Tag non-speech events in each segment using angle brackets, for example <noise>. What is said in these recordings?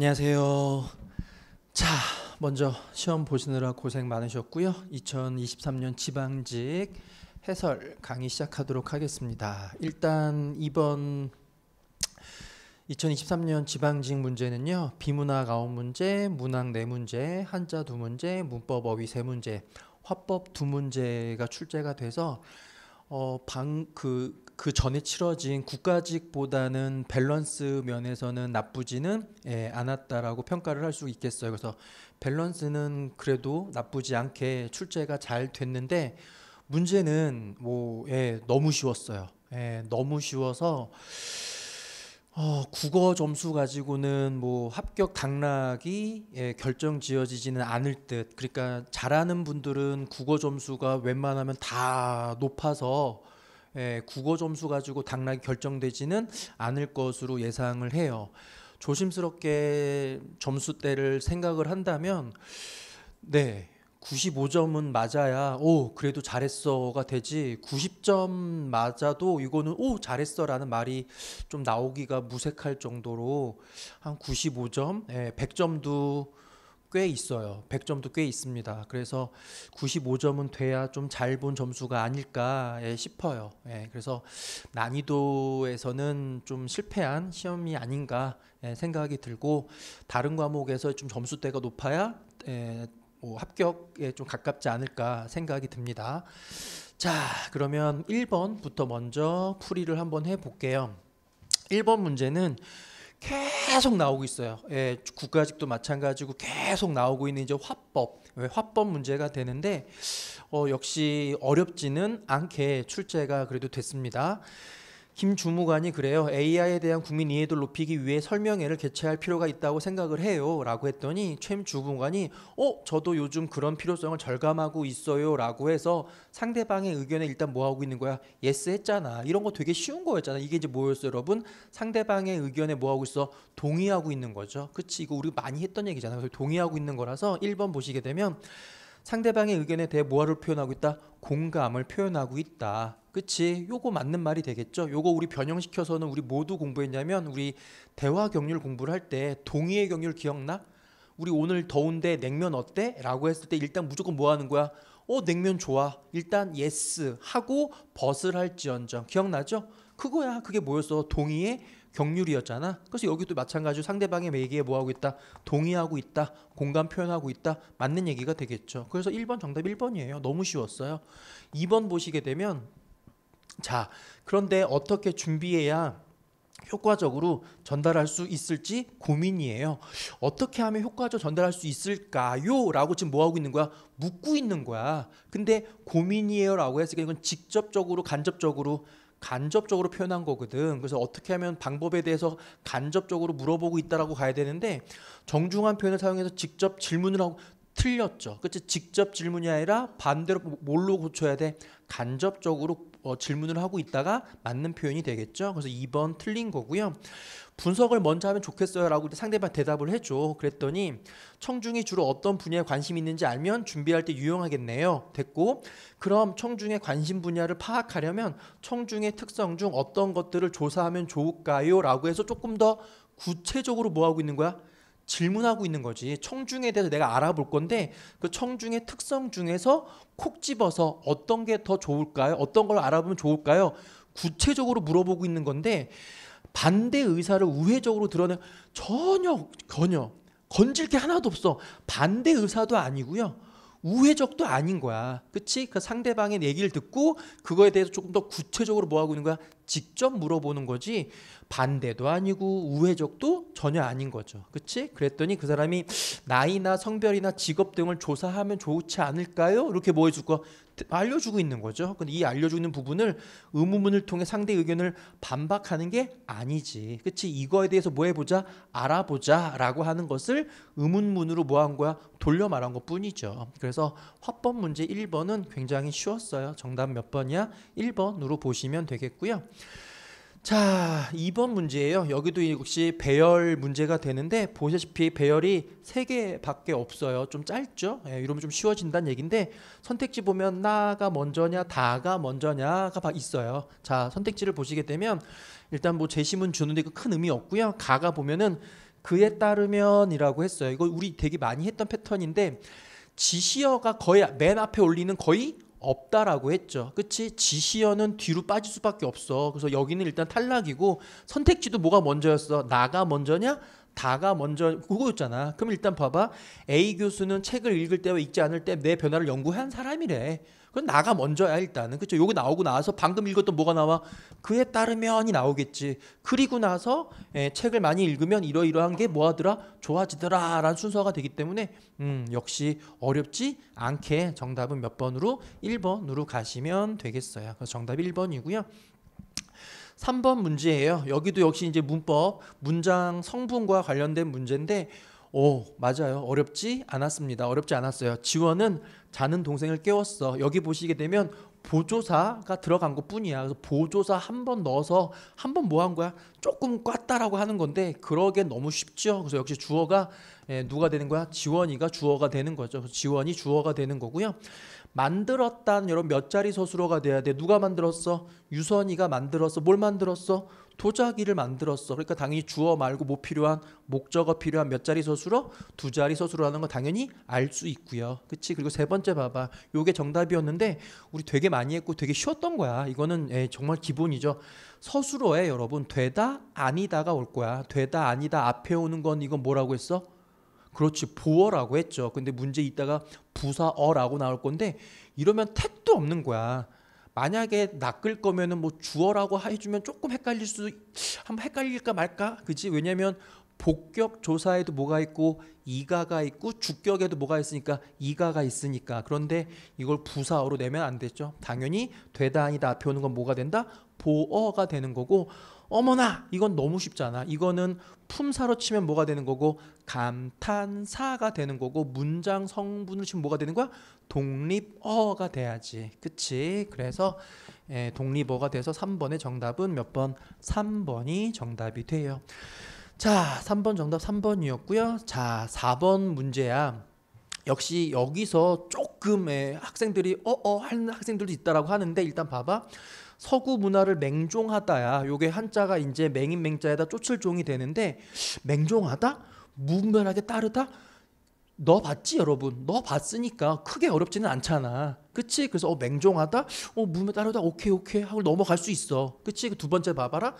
안녕하세요. 자, 먼저 시험 보시느라 고생 많으셨고요. 2023년 지방직 해설 강의 시작하도록 하겠습니다. 일단 이번 2023년 지방직 문제는요. 비문학 9문제, 문학 4문제, 한자 2문제, 문법 어휘 3문제, 화법 2문제가 출제가 돼서 어, 방, 그, 그 전에 치러진 국가직보다는 밸런스 면에서는 나쁘지는 예, 않았다라고 평가를 할 수 있겠어요. 그래서 밸런스는 그래도 나쁘지 않게 출제가 잘 됐는데 문제는 뭐, 예, 너무 쉬웠어요. 예, 너무 쉬워서 어, 국어 점수 가지고는 뭐 합격 당락이 예, 결정 지어지지는 않을 듯. 그러니까 잘하는 분들은 국어 점수가 웬만하면 다 높아서 예, 국어 점수 가지고 당락이 결정되지는 않을 것으로 예상을 해요. 조심스럽게 점수대를 생각을 한다면 네. 95점은 맞아야 오 그래도 잘했어가 되지 90점 맞아도 이거는 오 잘했어라는 말이 좀 나오기가 무색할 정도로 한 95점, 예, 100점도 꽤 있어요. 100점도 꽤 있습니다. 그래서 95점은 돼야 좀 잘 본 점수가 아닐까 예, 싶어요. 예, 그래서 난이도에서는 좀 실패한 시험이 아닌가 예, 생각이 들고 다른 과목에서 좀 점수대가 높아야 예, 뭐 합격에 좀 가깝지 않을까 생각이 듭니다. 자, 그러면 1번부터 먼저 풀이를 한번 해 볼게요. 1번 문제는 계속 나오고 있어요. 예, 국가직도 마찬가지고 계속 나오고 있는 이제 화법, 예, 화법 문제가 되는데 어, 역시 어렵지는 않게 출제가 그래도 됐습니다. 김 주무관이 그래요. AI에 대한 국민 이해도 를 높이기 위해 설명회를 개최할 필요가 있다고 생각을 해요. 라고 했더니 최임 주무관이 어? 저도 요즘 그런 필요성을 절감하고 있어요. 라고 해서 상대방의 의견에 일단 뭐 하고 있는 거야? 예스 했잖아. 이런 거 되게 쉬운 거였잖아. 이게 이제 뭐였어요 여러분? 상대방의 의견에 뭐 하고 있어? 동의하고 있는 거죠. 그치? 이거 우리 많이 했던 얘기잖아. 요 동의하고 있는 거라서 1번 보시게 되면 상대방의 의견에 대해 뭐를 하 표현하고 있다? 공감을 표현하고 있다. 그치? 요거 맞는 말이 되겠죠? 요거 우리 변형시켜서는 우리 모두 공부했냐면 우리 대화 경률 공부를 할 때 동의의 경률 기억나? 우리 오늘 더운데 냉면 어때? 라고 했을 때 일단 무조건 뭐 하는 거야? 어 냉면 좋아. 일단 예스 하고 벗을 할지언정. 기억나죠? 그거야. 그게 뭐였어? 동의의 격률이었잖아 그래서 여기도 마찬가지로 상대방의 얘기에 뭐하고 있다. 동의하고 있다. 공감 표현하고 있다. 맞는 얘기가 되겠죠. 그래서 1번 정답 1번이에요. 너무 쉬웠어요. 2번 보시게 되면 자, 그런데 어떻게 준비해야 효과적으로 전달할 수 있을지 고민이에요. 어떻게 하면 효과적으로 전달할 수 있을까요? 라고 지금 뭐하고 있는 거야? 묻고 있는 거야. 근데 고민이에요 라고 했으니까 이건 직접적으로 간접적으로 간접적으로 표현한 거거든. 그래서 어떻게 하면 방법에 대해서 간접적으로 물어보고 있다라고 가야 되는데 정중한 표현을 사용해서 직접 질문을 하고 틀렸죠. 그치? 직접 질문이 아니라 반대로 뭘로 고쳐야 돼? 간접적으로 어, 질문을 하고 있다가 맞는 표현이 되겠죠. 그래서 2번 틀린 거고요. 분석을 먼저 하면 좋겠어요라고 상대방 대답을 해줘. 그랬더니 청중이 주로 어떤 분야에 관심이 있는지 알면 준비할 때 유용하겠네요. 됐고 그럼 청중의 관심 분야를 파악하려면 청중의 특성 중 어떤 것들을 조사하면 좋을까요?라고 해서 조금 더 구체적으로 뭐 하고 있는 거야? 질문하고 있는 거지. 청중에 대해서 내가 알아볼 건데 그 청중의 특성 중에서 콕 집어서 어떤 게 더 좋을까요? 어떤 걸 알아보면 좋을까요? 구체적으로 물어보고 있는 건데 반대 의사를 우회적으로 드러내 전혀 전혀 건질 게 하나도 없어. 반대 의사도 아니고요. 우회적도 아닌 거야. 그치? 그 상대방의 얘기를 듣고 그거에 대해서 조금 더 구체적으로 뭐 하고 있는 거야? 직접 물어보는 거지 반대도 아니고 우회적도 전혀 아닌 거죠. 그치? 그랬더니 그 사람이 나이나 성별이나 직업 등을 조사하면 좋지 않을까요? 이렇게 뭐 해줄 거 알려주고 있는 거죠. 근데 이 알려주는 부분을 의무문을 통해 상대 의견을 반박하는 게 아니지. 그치? 이거에 대해서 뭐 해보자? 알아보자. 라고 하는 것을 의문문으로 뭐 한 거야? 돌려 말한 것 뿐이죠. 그래서 화법 문제 1번은 굉장히 쉬웠어요. 정답 몇 번이야? 1번으로 보시면 되겠고요. 자, 이번 문제예요. 여기도 역시 배열 문제가 되는데 보시다시피 배열이 3개밖에 없어요. 좀 짧죠? 예, 이러면 좀 쉬워진다는 얘기인데 선택지 보면 나가 먼저냐 다가 먼저냐가 있어요. 자, 선택지를 보시게 되면 일단 뭐 제시문 주는데 큰 의미 없고요. 가가 보면은 그에 따르면이라고 했어요. 이거 우리 되게 많이 했던 패턴인데 지시어가 거의 맨 앞에 올리는 거의 없다라고 했죠. 그치? 지시어는 뒤로 빠질 수밖에 없어. 그래서 여기는 일단 탈락이고 선택지도 뭐가 먼저였어? 나가 먼저냐? 다가 먼저 그거였잖아. 그럼 일단 봐봐. A 교수는 책을 읽을 때와 읽지 않을 때 내 변화를 연구한 사람이래. 그건 나가 먼저야 일단은 그렇죠. 요거 나오고 나서 방금 읽었던 뭐가 나와 그에 따르면이 나오겠지. 그리고 나서 예, 책을 많이 읽으면 이러이러한 게 뭐하더라 좋아지더라라는 순서가 되기 때문에 음, 역시 어렵지 않게 정답은 몇 번으로 1번으로 가시면 되겠어요. 그래서 정답 1번이고요. 3번 문제예요. 여기도 역시 이제 문법, 문장 성분과 관련된 문제인데 오, 맞아요. 어렵지 않았습니다. 어렵지 않았어요. 지원은 자는 동생을 깨웠어. 여기 보시게 되면 보조사가 들어간 것 뿐이야. 그래서 보조사 한 번 넣어서 한번 뭐 한 거야? 조금 꽈다라고 하는 건데 그러게 너무 쉽죠. 그래서 역시 주어가 예, 누가 되는 거야? 지원이가 주어가 되는 거죠. 지원이 주어가 되는 거고요. 만들었다는 여러분 몇 자리 서술어가 돼야 돼. 누가 만들었어? 유선이가 만들었어. 뭘 만들었어? 도자기를 만들었어. 그러니까 당연히 주어 말고 뭐 필요한 목적어 필요한 몇 자리 서술어 두 자리 서술어라는 거 당연히 알 수 있고요. 그치? 그리고 세 번째 봐봐. 요게 정답이었는데 우리 되게 많이 했고 되게 쉬웠던 거야. 이거는 예, 정말 기본이죠. 서술어에 여러분 되다 아니다가 올 거야. 되다 아니다 앞에 오는 건 이건 뭐라고 했어? 그렇지 보어라고 했죠. 근데 문제 있다가 부사어라고 나올 건데 이러면 택도 없는 거야. 만약에 낚을 거면은 뭐 주어라고 해주면 조금 헷갈릴 수 한번 헷갈릴까 말까 그지 왜냐면 복격 조사에도 뭐가 있고 이가가 있고 주격에도 뭐가 있으니까 이가가 있으니까 그런데 이걸 부사어로 내면 안 되죠 당연히 되다 아니다 앞에 오는 건 뭐가 된다 보어가 되는 거고 어머나 이건 너무 쉽잖아. 이거는 품사로 치면 뭐가 되는 거고 감탄사가 되는 거고 문장 성분을 치면 뭐가 되는 거야? 독립어가 돼야지. 그치? 그래서 예, 독립어가 돼서 3번의 정답은 몇 번? 3번이 정답이 돼요. 자, 3번 정답 3번이었고요. 자, 4번 문제야. 역시 여기서 조금의 예, 학생들이 어어 어 하는 학생들도 있다라고 하는데 일단 봐봐. 서구 문화를 맹종하다야. 요게 한자가 이제 맹인 맹자에다 쫓을 종이 되는데 맹종하다? 무분별하게 따르다? 너 봤지 여러분? 너 봤으니까 크게 어렵지는 않잖아. 그치? 그래서 어, 맹종하다? 어, 무분별 따르다? 오케이 오케이 하고 넘어갈 수 있어. 그치? 그 두 번째 봐봐라.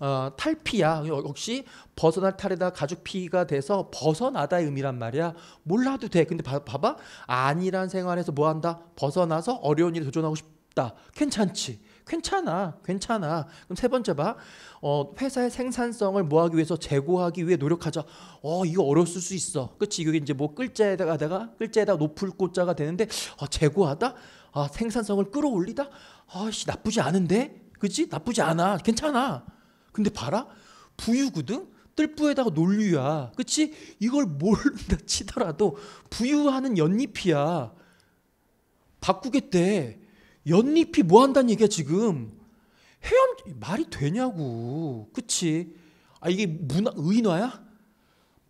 어, 탈피야. 역시 벗어날 탈에다 가죽피가 돼서 벗어나다의 의미란 말이야. 몰라도 돼. 근데 봐, 봐봐. 안일한 생활에서 뭐 한다? 벗어나서 어려운 일에 도전하고 싶다. 괜찮지? 괜찮아, 괜찮아. 그럼 세 번째 봐. 어, 회사의 생산성을 뭐하기 위해서 제고하기 위해 노력하자. 어, 이거 어려웠을 수 있어. 그치? 이게 이제 뭐 끌자에다가, 끌자에다 높을 꽃자가 되는데, 어, 아, 제고하다? 아, 생산성을 끌어올리다? 아씨, 나쁘지 않은데? 그치? 나쁘지 않아. 괜찮아. 근데 봐라. 부유구등? 뜰부에다가 논류야. 그치? 이걸 모른다 <laughs> 치더라도 부유하는 연잎이야. 바꾸겠대. 연잎이 뭐 한다는 얘기야 지금 헤엄 말이 되냐고 그치 아 이게 문화 의인화야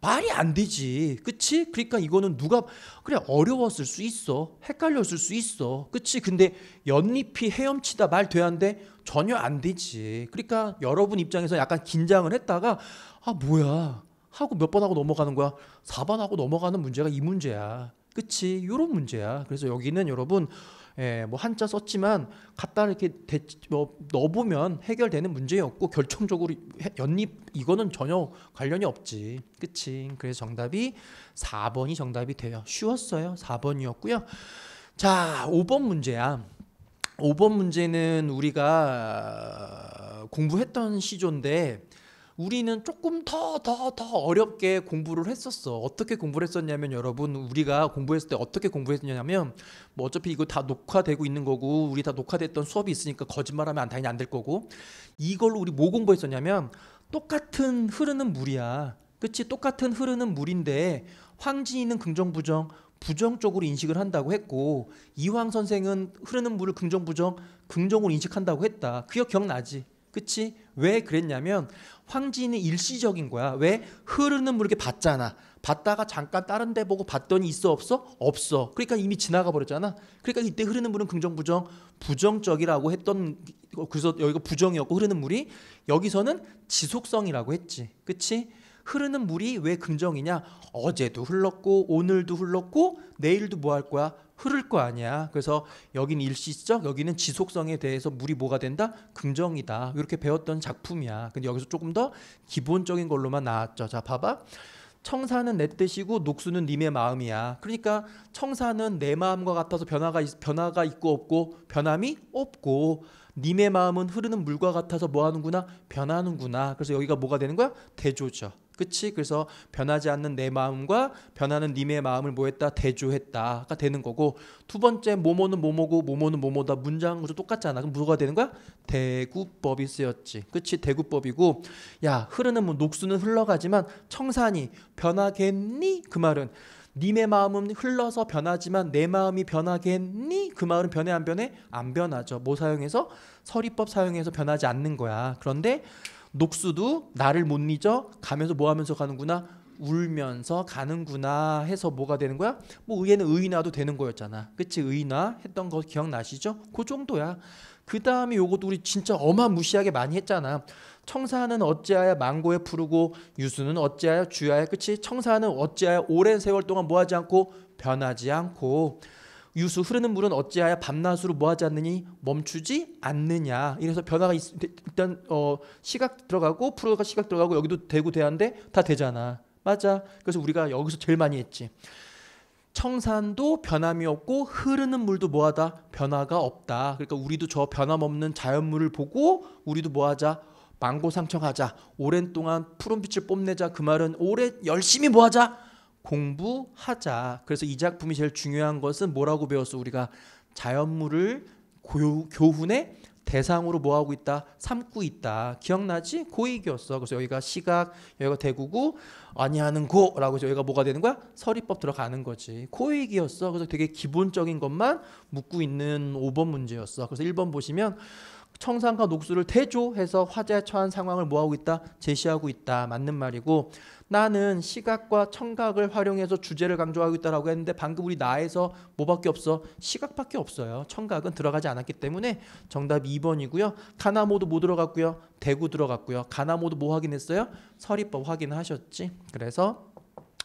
말이 안 되지 그치 그러니까 이거는 누가 그래 어려웠을 수 있어 헷갈렸을 수 있어 그치 근데 연잎이 헤엄치다 말돼 되는데 전혀 안 되지 그러니까 여러분 입장에서 약간 긴장을 했다가 아 뭐야 하고 몇 번 하고 넘어가는 거야 4번 하고 넘어가는 문제가 이 문제야 그치 요런 문제야 그래서 여기는 여러분 예, 뭐 한자 썼지만 갖다 이렇게 대, 뭐 넣어보면 해결되는 문제였고 결정적으로 연립 이거는 전혀 관련이 없지. 그치? 그래서 정답이 4번이 정답이 돼요. 쉬웠어요. 4번이었고요. 자, 5번 문제야. 5번 문제는 우리가 공부했던 시조인데 우리는 조금 더 더, 더 어렵게 공부를 했었어. 어떻게 공부를 했었냐면 여러분 우리가 공부했을 때 어떻게 공부했냐면 뭐 어차피 이거 다 녹화되고 있는 거고 우리 다 녹화됐던 수업이 있으니까 거짓말하면 당연히 안 될 거고 이걸로 우리 뭐 공부했었냐면 똑같은 흐르는 물이야. 그치 똑같은 흐르는 물인데 황진이는 긍정 부정 부정적으로 인식을 한다고 했고 이황 선생은 흐르는 물을 긍정 부정 긍정으로 인식한다고 했다. 그거 기억나지? 그치? 왜 그랬냐면 황진이 일시적인 거야. 왜? 흐르는 물을 이렇게 봤잖아. 봤다가 잠깐 다른 데 보고 봤더니 있어 없어? 없어. 그러니까 이미 지나가 버렸잖아. 그러니까 이때 흐르는 물은 긍정 부정 부정적이라고 했던 그래서 여기가 부정이었고 흐르는 물이 여기서는 지속성이라고 했지. 그치? 흐르는 물이 왜 긍정이냐? 어제도 흘렀고 오늘도 흘렀고 내일도 뭐 할 거야? 흐를 거 아니야. 그래서 여기는 일시적, 여기는 지속성에 대해서 물이 뭐가 된다? 긍정이다. 이렇게 배웠던 작품이야. 근데 여기서 조금 더 기본적인 걸로만 나왔죠. 자, 봐봐. 청사는 내 뜻이고 녹수는 님의 마음이야. 그러니까 청사는 내 마음과 같아서 변화가 변화가 있고 없고 변함이 없고 님의 마음은 흐르는 물과 같아서 뭐 하는구나? 변하는구나. 그래서 여기가 뭐가 되는 거야? 대조죠. 그치? 그래서 변하지 않는 내 마음과 변하는 님의 마음을 뭐했다? 대조했다가 되는 거고 두 번째 모모는 모모고 모모는 모모다 문장 으로 똑같잖아. 그럼 뭐가 되는 거야? 대구법이 쓰였지. 그치? 대구법이고 야 흐르는 뭐 녹수는 흘러가지만 청산이 변하겠니? 그 말은 님의 마음은 흘러서 변하지만 내 마음이 변하겠니? 그 마음은 변해 안 변해? 안 변하죠. 뭐 사용해서? 서리법 사용해서 변하지 않는 거야. 그런데 녹수도 나를 못 잊어 가면서 뭐 하면서 가는구나 울면서 가는구나 해서 뭐가 되는 거야? 뭐 의에는 의인화도 되는 거였잖아. 그치? 의인화 했던 거 기억나시죠? 그 정도야. 그 다음에 요것도 우리 진짜 어마무시하게 많이 했잖아. 청사는 어찌하여 망고에 푸르고 유수는 어찌하여 주야에 그치? 청사는 어찌하여 오랜 세월 동안 뭐하지 않고 변하지 않고 유수 흐르는 물은 어찌하여 밤낮으로 뭐하지 않느니 멈추지 않느냐. 이래서 변화가 있, 일단 어, 시각 들어가고 프로가 시각 들어가고 여기도 되고 대한데 다 되잖아. 맞아. 그래서 우리가 여기서 제일 많이 했지. 청산도 변함이 없고 흐르는 물도 뭐하다 변화가 없다. 그러니까 우리도 저 변함없는 자연물을 보고 우리도 뭐하자 망고상청하자. 오랜 동안 푸른 빛을 뽐내자. 그 말은 오래 열심히 뭐하자 공부하자. 그래서 이 작품이 제일 중요한 것은 뭐라고 배웠어? 우리가 자연물을 고, 유 교훈의 대상으로 뭐 하고 있다? 삼고 있다. 기억나지? 고익이었어. 그래서 여기가 시각, 여기가 대구고 아니하는 고라고 해서 여기가 뭐가 되는 거야? 서리법 들어가는 거지. 고익이었어. 그래서 되게 기본적인 것만 묻고 있는 5번 문제였어. 그래서 1번 보시면 청산과 녹수를 대조해서 화재에 처한 상황을 뭐하고 있다? 제시하고 있다. 맞는 말이고 나는 시각과 청각을 활용해서 주제를 강조하고 있다라고 했는데 방금 우리 나에서 뭐밖에 없어? 시각밖에 없어요. 청각은 들어가지 않았기 때문에 정답 2번이고요. 가나모도 뭐 들어갔고요? 대구 들어갔고요. 가나모도 뭐 확인했어요? 서리법 확인하셨지. 그래서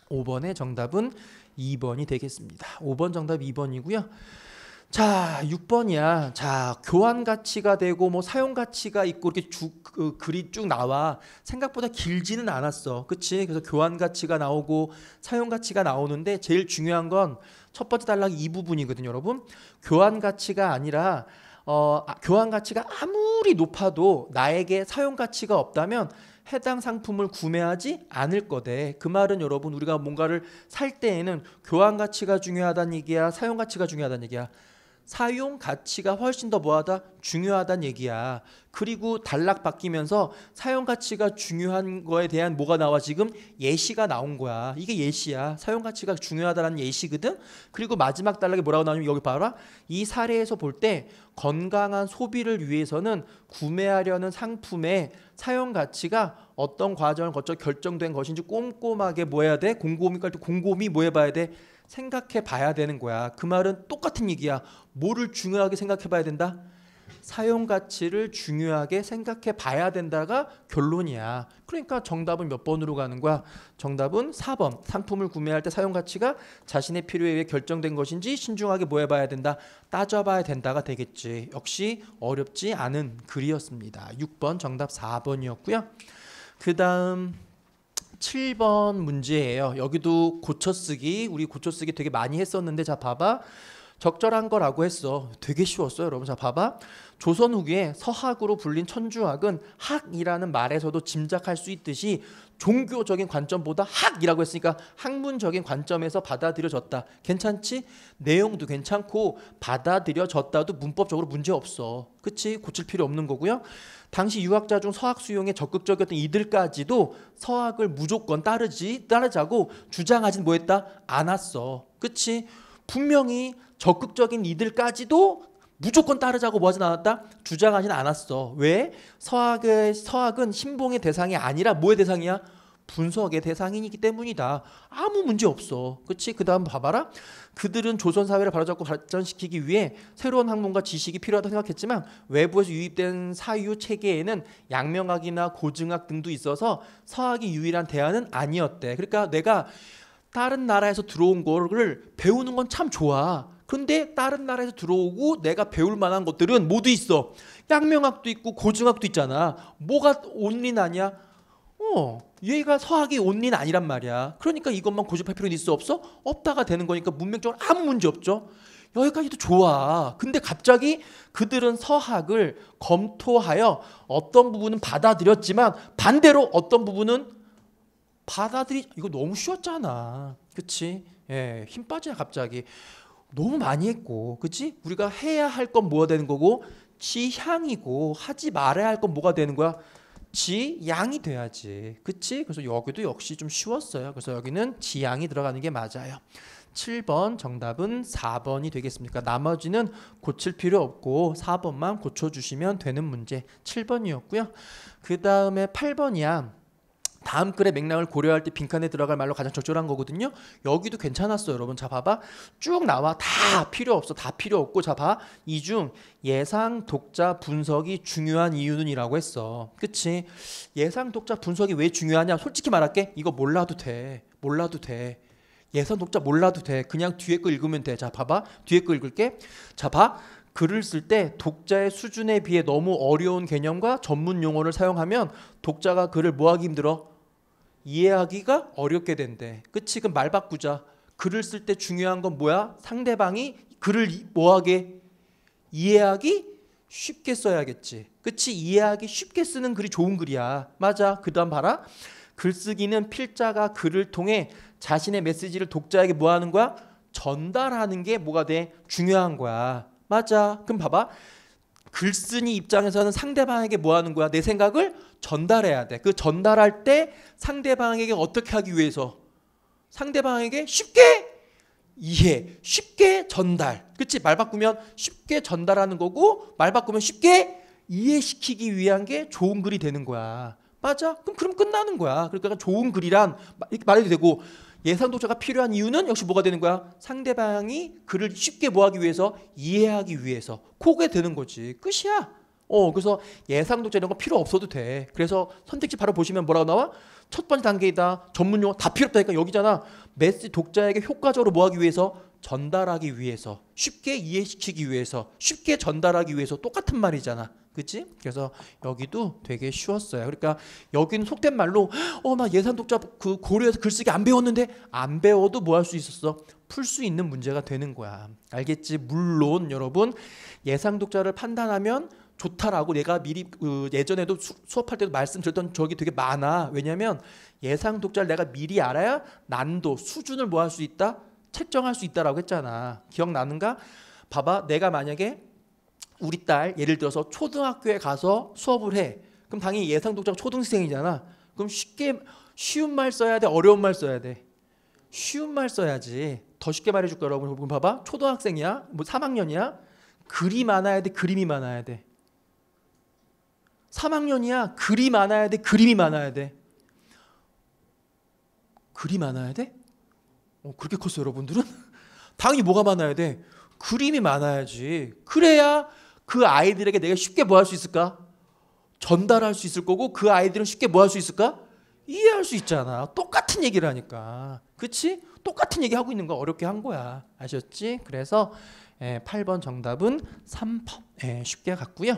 5번의 정답은 2번이 되겠습니다. 5번 정답 2번이고요. 자, 6번이야. 자, 교환 가치가 되고 뭐 사용 가치가 있고 이렇게 주, 그, 글이 쭉 나와. 생각보다 길지는 않았어. 그치? 그래서 교환 가치가 나오고 사용 가치가 나오는데 제일 중요한 건 첫 번째 단락 이 부분이거든요, 여러분. 교환 가치가 아니라 어, 아, 교환 가치가 아무리 높아도 나에게 사용 가치가 없다면 해당 상품을 구매하지 않을 거대. 그 말은 여러분 우리가 뭔가를 살 때에는 교환 가치가 중요하다는 얘기야, 사용 가치가 중요하다는 얘기야. 사용 가치가 훨씬 더 뭐하다 중요하다는 얘기야. 그리고 단락 바뀌면서 사용 가치가 중요한 거에 대한 뭐가 나와 지금 예시가 나온 거야. 이게 예시야. 사용 가치가 중요하다라는 예시거든. 그리고 마지막 단락에 뭐라고 나오냐면 여기 봐라. 이 사례에서 볼 때 건강한 소비를 위해서는 구매하려는 상품의 사용 가치가 어떤 과정을 거쳐 결정된 것인지 꼼꼼하게 뭐 해야 돼? 곰곰이 꼼꼼히 그러니까 뭐 해봐야 돼? 생각해 봐야 되는 거야. 그 말은 똑같은 얘기야. 뭐를 중요하게 생각해 봐야 된다? 사용 가치를 중요하게 생각해 봐야 된다가 결론이야. 그러니까 정답은 몇 번으로 가는 거야? 정답은 4번. 상품을 구매할 때 사용 가치가 자신의 필요에 의해 결정된 것인지 신중하게 뭐 해봐야 된다? 따져봐야 된다가 되겠지. 역시 어렵지 않은 글이었습니다. 6번 정답 4번이었고요. 그 다음 7번 문제예요. 여기도 고쳐쓰기 우리 고쳐쓰기 되게 많이 했었는데 자 봐봐. 적절한 거라고 했어. 되게 쉬웠어요, 여러분. 자, 봐봐. 조선 후기에 서학으로 불린 천주학은 학이라는 말에서도 짐작할 수 있듯이 종교적인 관점보다 학이라고 했으니까 학문적인 관점에서 받아들여졌다. 괜찮지? 내용도 괜찮고 받아들여졌다도 문법적으로 문제 없어. 그치? 고칠 필요 없는 거고요. 당시 유학자 중 서학 수용에 적극적이었던 이들까지도 서학을 무조건 따르지 따르자고 주장하진 뭐했다? 안았어 그치? 분명히 적극적인 이들까지도 무조건 따르자고 뭐 하진 않았다? 주장하진 않았어. 왜? 서학의, 서학은 신봉의 대상이 아니라 뭐의 대상이야? 분석의 대상이기 때문이다. 아무 문제 없어. 그치? 그 다음 봐봐라. 그들은 조선 사회를 바로잡고 발전시키기 위해 새로운 학문과 지식이 필요하다고 생각했지만 외부에서 유입된 사유 체계에는 양명학이나 고증학 등도 있어서 서학이 유일한 대안은 아니었대. 그러니까 내가 다른 나라에서 들어온 거를 배우는 건 참 좋아. 근데 다른 나라에서 들어오고 내가 배울 만한 것들은 모두 있어. 양명학도 있고 고증학도 있잖아. 뭐가 온린 아니야? 어, 얘가 서학이 온린 아니란 말이야. 그러니까 이것만 고집할 필요는 있어 없어? 없다가 되는 거니까 문명적으로 아무 문제 없죠. 여기까지도 좋아. 근데 갑자기 그들은 서학을 검토하여 어떤 부분은 받아들였지만 반대로 어떤 부분은 받아들이 이거 너무 쉬웠잖아. 그치? 예, 힘빠지 갑자기. 너무 많이 했고, 그치? 우리가 해야 할 건 뭐가 되는 거고, 지향이고, 하지 말아야 할 건 뭐가 되는 거야? 지양이 돼야지. 그치? 그래서 여기도 역시 좀 쉬웠어요. 그래서 여기는 지양이 들어가는 게 맞아요. 7번 정답은 4번이 되겠습니까? 나머지는 고칠 필요 없고 4번만 고쳐주시면 되는 문제 7번이었고요. 그 다음에 8번이야. 다음 글의 맥락을 고려할 때 빈칸에 들어갈 말로 가장 적절한 거거든요. 여기도 괜찮았어 여러분. 자 봐봐. 쭉 나와. 다 필요 없어. 다 필요 없고 자 봐. 이 중 예상 독자 분석이 중요한 이유는 이라고 했어. 그치? 예상 독자 분석이 왜 중요하냐? 솔직히 말할게. 이거 몰라도 돼. 몰라도 돼. 예상 독자 몰라도 돼. 그냥 뒤에 거 읽으면 돼. 자 봐봐. 뒤에 거 읽을게. 자 봐. 글을 쓸 때 독자의 수준에 비해 너무 어려운 개념과 전문 용어를 사용하면 독자가 글을 뭐하기 힘들어? 이해하기가 어렵게 된대. 그치? 그럼 말 바꾸자. 글을 쓸 때 중요한 건 뭐야? 상대방이 글을 뭐하게 이해하기 쉽게 써야겠지. 그치? 이해하기 쉽게 쓰는 글이 좋은 글이야. 맞아. 그 다음 봐라. 글쓰기는 필자가 글을 통해 자신의 메시지를 독자에게 뭐 하는 거야? 전달하는 게 뭐가 돼? 중요한 거야. 맞아. 그럼 봐봐. 글쓴이 입장에서는 상대방에게 뭐 하는 거야? 내 생각을 전달해야 돼. 그 전달할 때 상대방에게 어떻게 하기 위해서? 상대방에게 쉽게 이해, 쉽게 전달. 그치? 말 바꾸면 쉽게 전달하는 거고, 말 바꾸면 쉽게 이해시키기 위한 게 좋은 글이 되는 거야. 맞아? 그럼, 그럼 끝나는 거야. 그러니까 좋은 글이란, 이렇게 말해도 되고, 예상 독자가 필요한 이유는 역시 뭐가 되는 거야? 상대방이 글을 쉽게 뭐하기 위해서 이해하기 위해서 코게 되는 거지. 끝이야. 어, 그래서 예상 독자 이런 거 필요 없어도 돼. 그래서 선택지 바로 보시면 뭐라고 나와? 첫 번째 단계이다. 전문 용어 다 필요 없다니까 여기잖아. 메시 독자에게 효과적으로 뭐 하기 위해서 전달하기 위해서 쉽게 이해시키기 위해서 쉽게 전달하기 위해서 똑같은 말이잖아. 그치? 그래서 여기도 되게 쉬웠어요. 그러니까 여기는 속된 말로 어나 예산 독자 그 고려해서 글쓰기 안 배웠는데 안 배워도 뭐 할 수 있었어? 풀 수 있는 문제가 되는 거야. 알겠지? 물론 여러분 예상 독자를 판단하면 좋다라고 내가 미리 그 예전에도 수, 수업할 때도 말씀드렸던 적이 되게 많아. 왜냐면 예상 독자를 내가 미리 알아야 난도 수준을 뭐 할 수 있다? 책정할 수 있다라고 했잖아. 기억나는가? 봐봐. 내가 만약에 우리 딸 예를 들어서 초등학교에 가서 수업을 해. 그럼 당연히 예상 독자 초등생이잖아. 그럼 쉽게 쉬운 말 써야 돼, 어려운 말 써야 돼. 쉬운 말 써야지. 더 쉽게 말해 줄 거라고 여러분 봐봐. 초등학생이야. 뭐 3학년이야. 글이 많아야 돼, 그림이 많아야 돼. 3학년이야. 글이 많아야 돼, 그림이 많아야 돼. 글이 많아야 돼? 어, 그렇게 컸어 여러분들은? <laughs> 당연히 뭐가 많아야 돼? 그림이 많아야지. 그래야 그 아이들에게 내가 쉽게 뭐 할 수 있을까? 전달할 수 있을 거고 그 아이들은 쉽게 뭐 할 수 있을까? 이해할 수 있잖아. 똑같은 얘기를 하니까. 그치? 똑같은 얘기 하고 있는 거 어렵게 한 거야. 아셨지? 그래서 8번 예, 정답은 3번. 예, 쉽게 갔고요.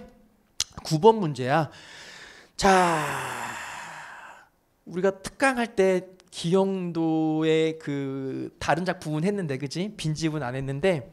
9번 문제야. 자, 우리가 특강할 때 기영도의 그 다른 작품은 했는데 그지 빈집은 안 했는데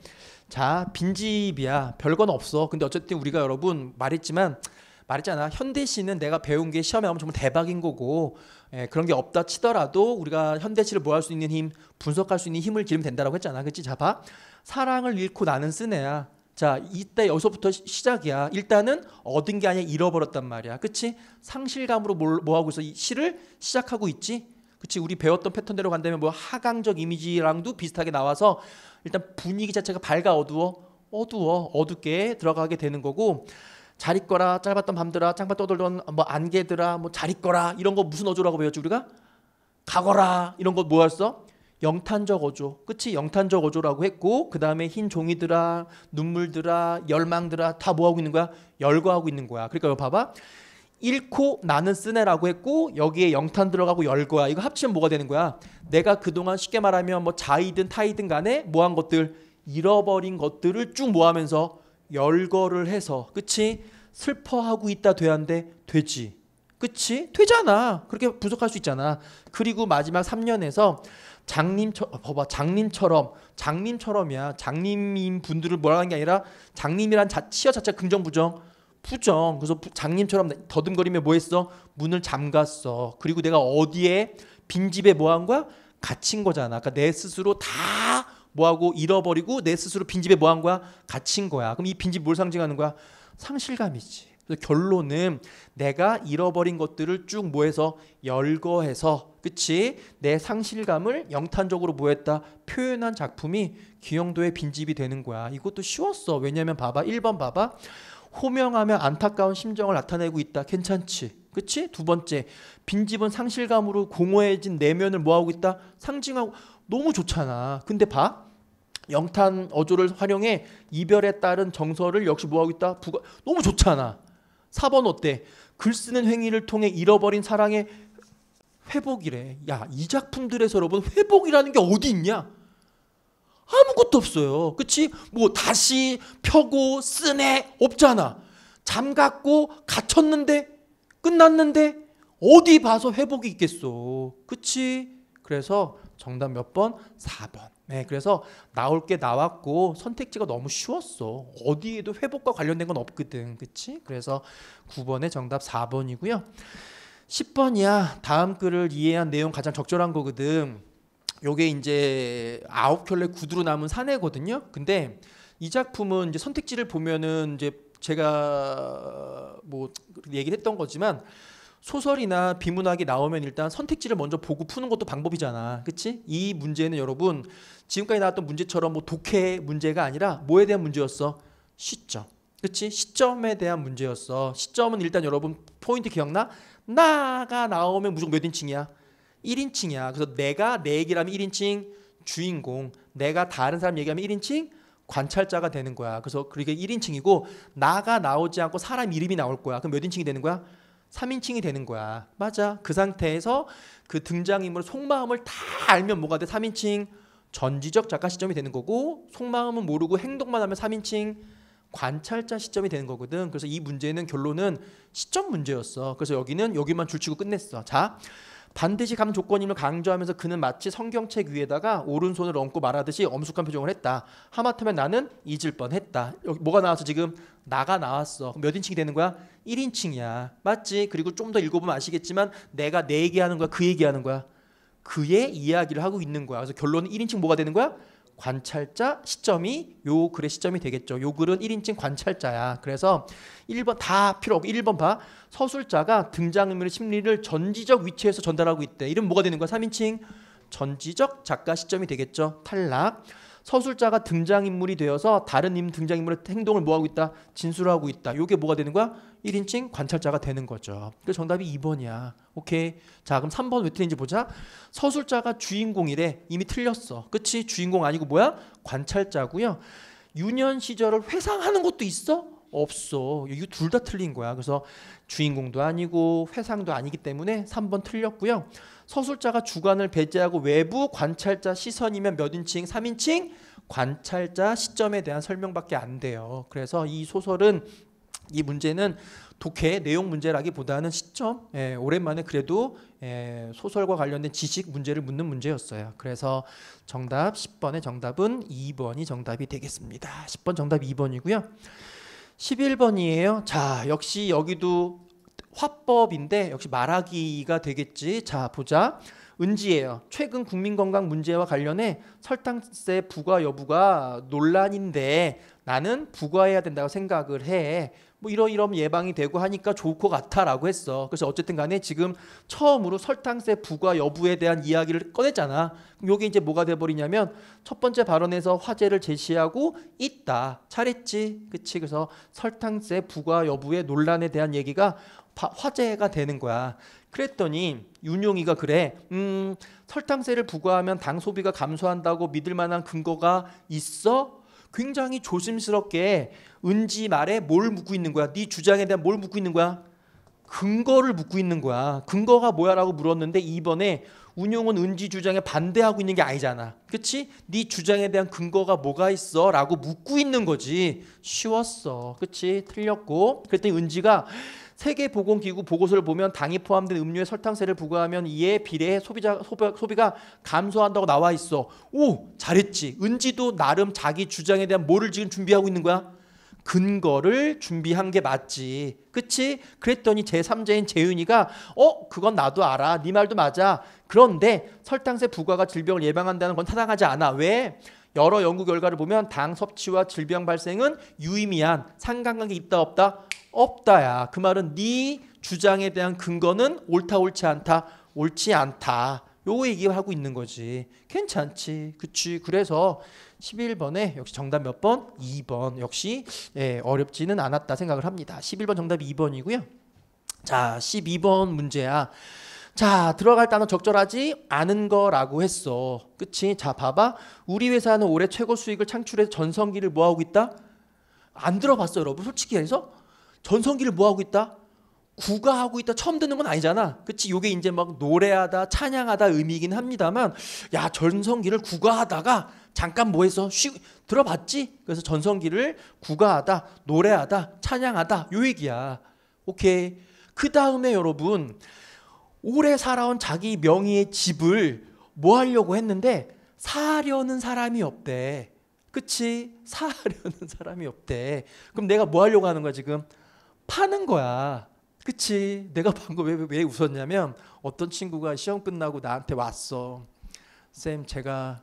자 빈집이야 별건 없어 근데 어쨌든 우리가 여러분 말했지만 말했잖아 현대시는 내가 배운 게 시험에 나오면 정말 대박인 거고 예, 그런 게 없다 치더라도 우리가 현대시를 뭐 할 수 있는 힘 분석할 수 있는 힘을 기르면 된다라고 했잖아 그치 자봐 사랑을 잃고 나는 쓰네야 자 이때 여기서부터 시작이야 일단은 얻은 게아니야 잃어버렸단 말이야 그치 상실감으로 뭘, 뭐 하고 있어 이 시를 시작하고 있지 그치 우리 배웠던 패턴대로 간다면 뭐 하강적 이미지랑도 비슷하게 나와서 일단 분위기 자체가 밝아 어두워 어두워 어둡게 들어가게 되는 거고 자 있거라 짧았던 밤들아 짱바 떠돌던 뭐 안개들아 뭐자 있거라 이런 거 무슨 어조라고 배웠지 우리가 가거라 이런 거 뭐였어? 영탄적 어조. 그치? 영탄적 어조라고 했고, 그 다음에 흰 종이들아, 눈물들아, 열망들아, 다 뭐하고 있는 거야? 열거하고 있는 거야. 그러니까 봐봐. 잃고 나는 쓰네라고 했고 여기에 영탄 들어가고 열거야. 이거 합치면 뭐가 되는 거야? 내가 그동안 쉽게 말하면 뭐 자이든 타이든 간에 뭐한 것들 잃어버린 것들을 쭉 모아면서 열거를 해서 그치? 슬퍼하고 있다 돼는데 되지. 그치? 되잖아. 그렇게 분석할 수 있잖아. 그리고 마지막 3년에서 장님처 어, 봐봐 장님처럼 장님처럼이야 장님인 분들을 뭐라는 게 아니라 장님이란 자, 치어 자체 긍정 부정 부정. 그래서 장님처럼 더듬거리며 뭐 했어? 문을 잠갔어. 그리고 내가 어디에 빈집에 뭐한 거야? 갇힌 거잖아. 아까 그러니까 내 스스로 다 뭐하고 잃어버리고 내 스스로 빈집에 뭐한 거야? 갇힌 거야. 그럼 이 빈집 뭘 상징하는 거야? 상실감이지. 그래서 결론은 내가 잃어버린 것들을 쭉 모해서 열거해서 그치? 내 상실감을 영탄적으로 모였다 표현한 작품이 기영도의 빈집이 되는 거야. 이것도 쉬웠어. 왜냐면 봐봐. 1번 봐봐. 호명하며 안타까운 심정을 나타내고 있다. 괜찮지? 그치? 두 번째, 빈집은 상실감으로 공허해진 내면을 뭐하고 있다? 상징하고 너무 좋잖아. 근데 봐. 영탄 어조를 활용해 이별에 따른 정서를 역시 뭐하고 있다? 부가 너무 좋잖아. 4번 어때? 글 쓰는 행위를 통해 잃어버린 사랑의 회복이래. 야, 이 작품들에서 여러분 회복이라는 게 어디 있냐? 아무것도 없어요. 그치? 뭐 다시 펴고 쓰네 없잖아. 잠갔고 갇혔는데 끝났는데 어디 봐서 회복이 있겠어. 그치? 그래서 정답 몇 번? 4번. 네, 그래서 나올 게 나왔고 선택지가 너무 쉬웠어. 어디에도 회복과 관련된 건 없거든. 그치? 그래서 9번에 정답 4번이고요. 10번이야. 다음 글을 이해한 내용 가장 적절한 거거든. 요게 이제 아홉 켤레 구두로 남은 사내거든요. 근데 이 작품은 이제 선택지를 보면은 이제 제가 뭐 얘기를 했던 거지만 소설이나 비문학이 나오면 일단 선택지를 먼저 보고 푸는 것도 방법이잖아. 그치? 이 문제는 여러분 지금까지 나왔던 문제처럼 뭐 독해 문제가 아니라 뭐에 대한 문제였어? 시점. 그치? 시점에 대한 문제였어. 시점은 일단 여러분 포인트 기억나? 나가 나오면 무조건 몇 인칭이야? 1인칭이야. 그래서 내가 내 얘기라면 1인칭 주인공, 내가 다른 사람 얘기하면 1인칭 관찰자가 되는 거야. 그래서 그게 1인칭이고 나가 나오지 않고 사람 이름이 나올 거야. 그럼 몇 인칭이 되는 거야? 3인칭이 되는 거야. 맞아. 그 상태에서 그 등장인물 속마음을 다 알면 뭐가 돼? 3인칭 전지적 작가 시점이 되는 거고 속마음은 모르고 행동만 하면 3인칭 관찰자 시점이 되는 거거든. 그래서 이 문제는 결론은 시점 문제였어. 그래서 여기는 여기만 줄치고 끝냈어. 자, 반드시 감 조건임을 강조하면서 그는 마치 성경책 위에다가 오른손을 얹고 말하듯이 엄숙한 표정을 했다. 하마터면 나는 잊을 뻔했다. 여기 뭐가 나왔어 지금? 나가 나왔어. 몇 인칭이 되는 거야? 1인칭이야. 맞지? 그리고 좀 더 읽어보면 아시겠지만 내가 내 얘기하는 거야? 그 얘기하는 거야? 그의 이야기를 하고 있는 거야. 그래서 결론은 1인칭 뭐가 되는 거야? 관찰자 시점이 요 글의 시점이 되겠죠. 요 글은 1인칭 관찰자야. 그래서 1번 다 필요 없고 1번 봐. 서술자가 등장인물의 심리를 전지적 위치에서 전달하고 있대. 이름 뭐가 되는 거야? 3인칭 전지적 작가 시점이 되겠죠. 탈락. 서술자가 등장인물이 되어서 다른 등장인물의 행동을 뭐하고 있다? 진술하고 있다. 이게 뭐가 되는 거야? 1인칭 관찰자가 되는 거죠. 그 정답이 2번이야. 오케이. 자 그럼 3번 왜 틀린지 보자. 서술자가 주인공이래. 이미 틀렸어. 그치? 주인공 아니고 뭐야? 관찰자고요. 유년 시절을 회상하는 것도 있어? 없어. 이거 둘다 틀린 거야. 그래서 주인공도 아니고 회상도 아니기 때문에 3번 틀렸고요. 서술자가 주관을 배제하고 외부 관찰자 시선이면 몇 인칭? 3인칭? 관찰자 시점에 대한 설명밖에 안 돼요. 그래서 이 소설은 이 문제는 독해 내용 문제라기보다는 시점 예, 오랜만에 그래도 예, 소설과 관련된 지식 문제를 묻는 문제였어요. 그래서 정답 10번의 정답은 2번이 정답이 되겠습니다. 10번 정답 2번이고요. 11번이에요. 자, 역시 여기도 화법인데 역시 말하기가 되겠지. 자 보자. 은지예요. 최근 국민건강 문제와 관련해 설탕세 부과 여부가 논란인데 나는 부과해야 된다고 생각을 해. 뭐 이러이러 예방이 되고 하니까 좋을 것 같아라고 했어. 그래서 어쨌든 간에 지금 처음으로 설탕세 부과 여부에 대한 이야기를 꺼냈잖아. 요게 이제 뭐가 돼버리냐면 첫 번째 발언에서 화제를 제시하고 있다. 잘했지. 그치. 그래서 설탕세 부과 여부의 논란에 대한 얘기가 화제가 되는 거야. 그랬더니 윤용이가 그래. 음, 설탕세를 부과하면 당 소비가 감소한다고 믿을 만한 근거가 있어? 굉장히 조심스럽게 은지 말에 뭘 묻고 있는 거야? 네 주장에 대한 뭘 묻고 있는 거야? 근거를 묻고 있는 거야. 근거가 뭐야라고 물었는데 이번에 운용은 은지 주장에 반대하고 있는 게 아니잖아. 그치? 네 주장에 대한 근거가 뭐가 있어? 라고 묻고 있는 거지. 쉬웠어. 그치? 틀렸고. 그랬더니 은지가 세계보건기구 보고서를 보면 당이 포함된 음료의 설탕세를 부과하면 이에 비례해 소비자 소비, 가 감소한다고 나와 있어. 오 잘했지. 은지도 나름 자기 주장에 대한 뭐를 지금 준비하고 있는 거야? 근거를 준비한 게 맞지. 그치? 그랬더니 제3자인 재윤이가 어 그건 나도 알아. 네 말도 맞아. 그런데 설탕세 부과가 질병을 예방한다는 건 타당하지 않아. 왜? 여러 연구 결과를 보면 당 섭취와 질병 발생은 유의미한 상관관계 있다 없다 없다야. 그 말은 네 주장에 대한 근거는 옳다 옳지 않다 옳지 않다. 요거 얘기하고 있는 거지. 괜찮지. 그치. 그래서 11번에 역시 정답 몇 번? 2번. 역시 예, 어렵지는 않았다 생각을 합니다. 11번 정답이 2번이고요. 자, 12번 문제야. 자, 들어갈 단어 적절하지 않은 거라고 했어. 그치? 자, 봐봐. 우리 회사는 올해 최고 수익을 창출해 전성기를 뭐하고 있다? 안 들어봤어, 여러분. 솔직히 해서. 전성기를 뭐하고 있다? 구가하고 있다. 처음 듣는 건 아니잖아. 그치? 요게 이제 막 노래하다, 찬양하다 의미이긴 합니다만, 야, 전성기를 구가하다가 잠깐 뭐 해서 쉬, 들어봤지? 그래서 전성기를 구가하다, 노래하다, 찬양하다, 요 얘기야. 오케이. 그 다음에 여러분, 오래 살아온 자기 명의의 집을 뭐 하려고 했는데 사려는 사람이 없대. 그치? <laughs> 사려는 사람이 없대. 그럼 내가 뭐 하려고 하는 거야 지금? 파는 거야. 그치? 내가 방금 왜, 왜 웃었냐면 어떤 친구가 시험 끝나고 나한테 왔어. 쌤 제가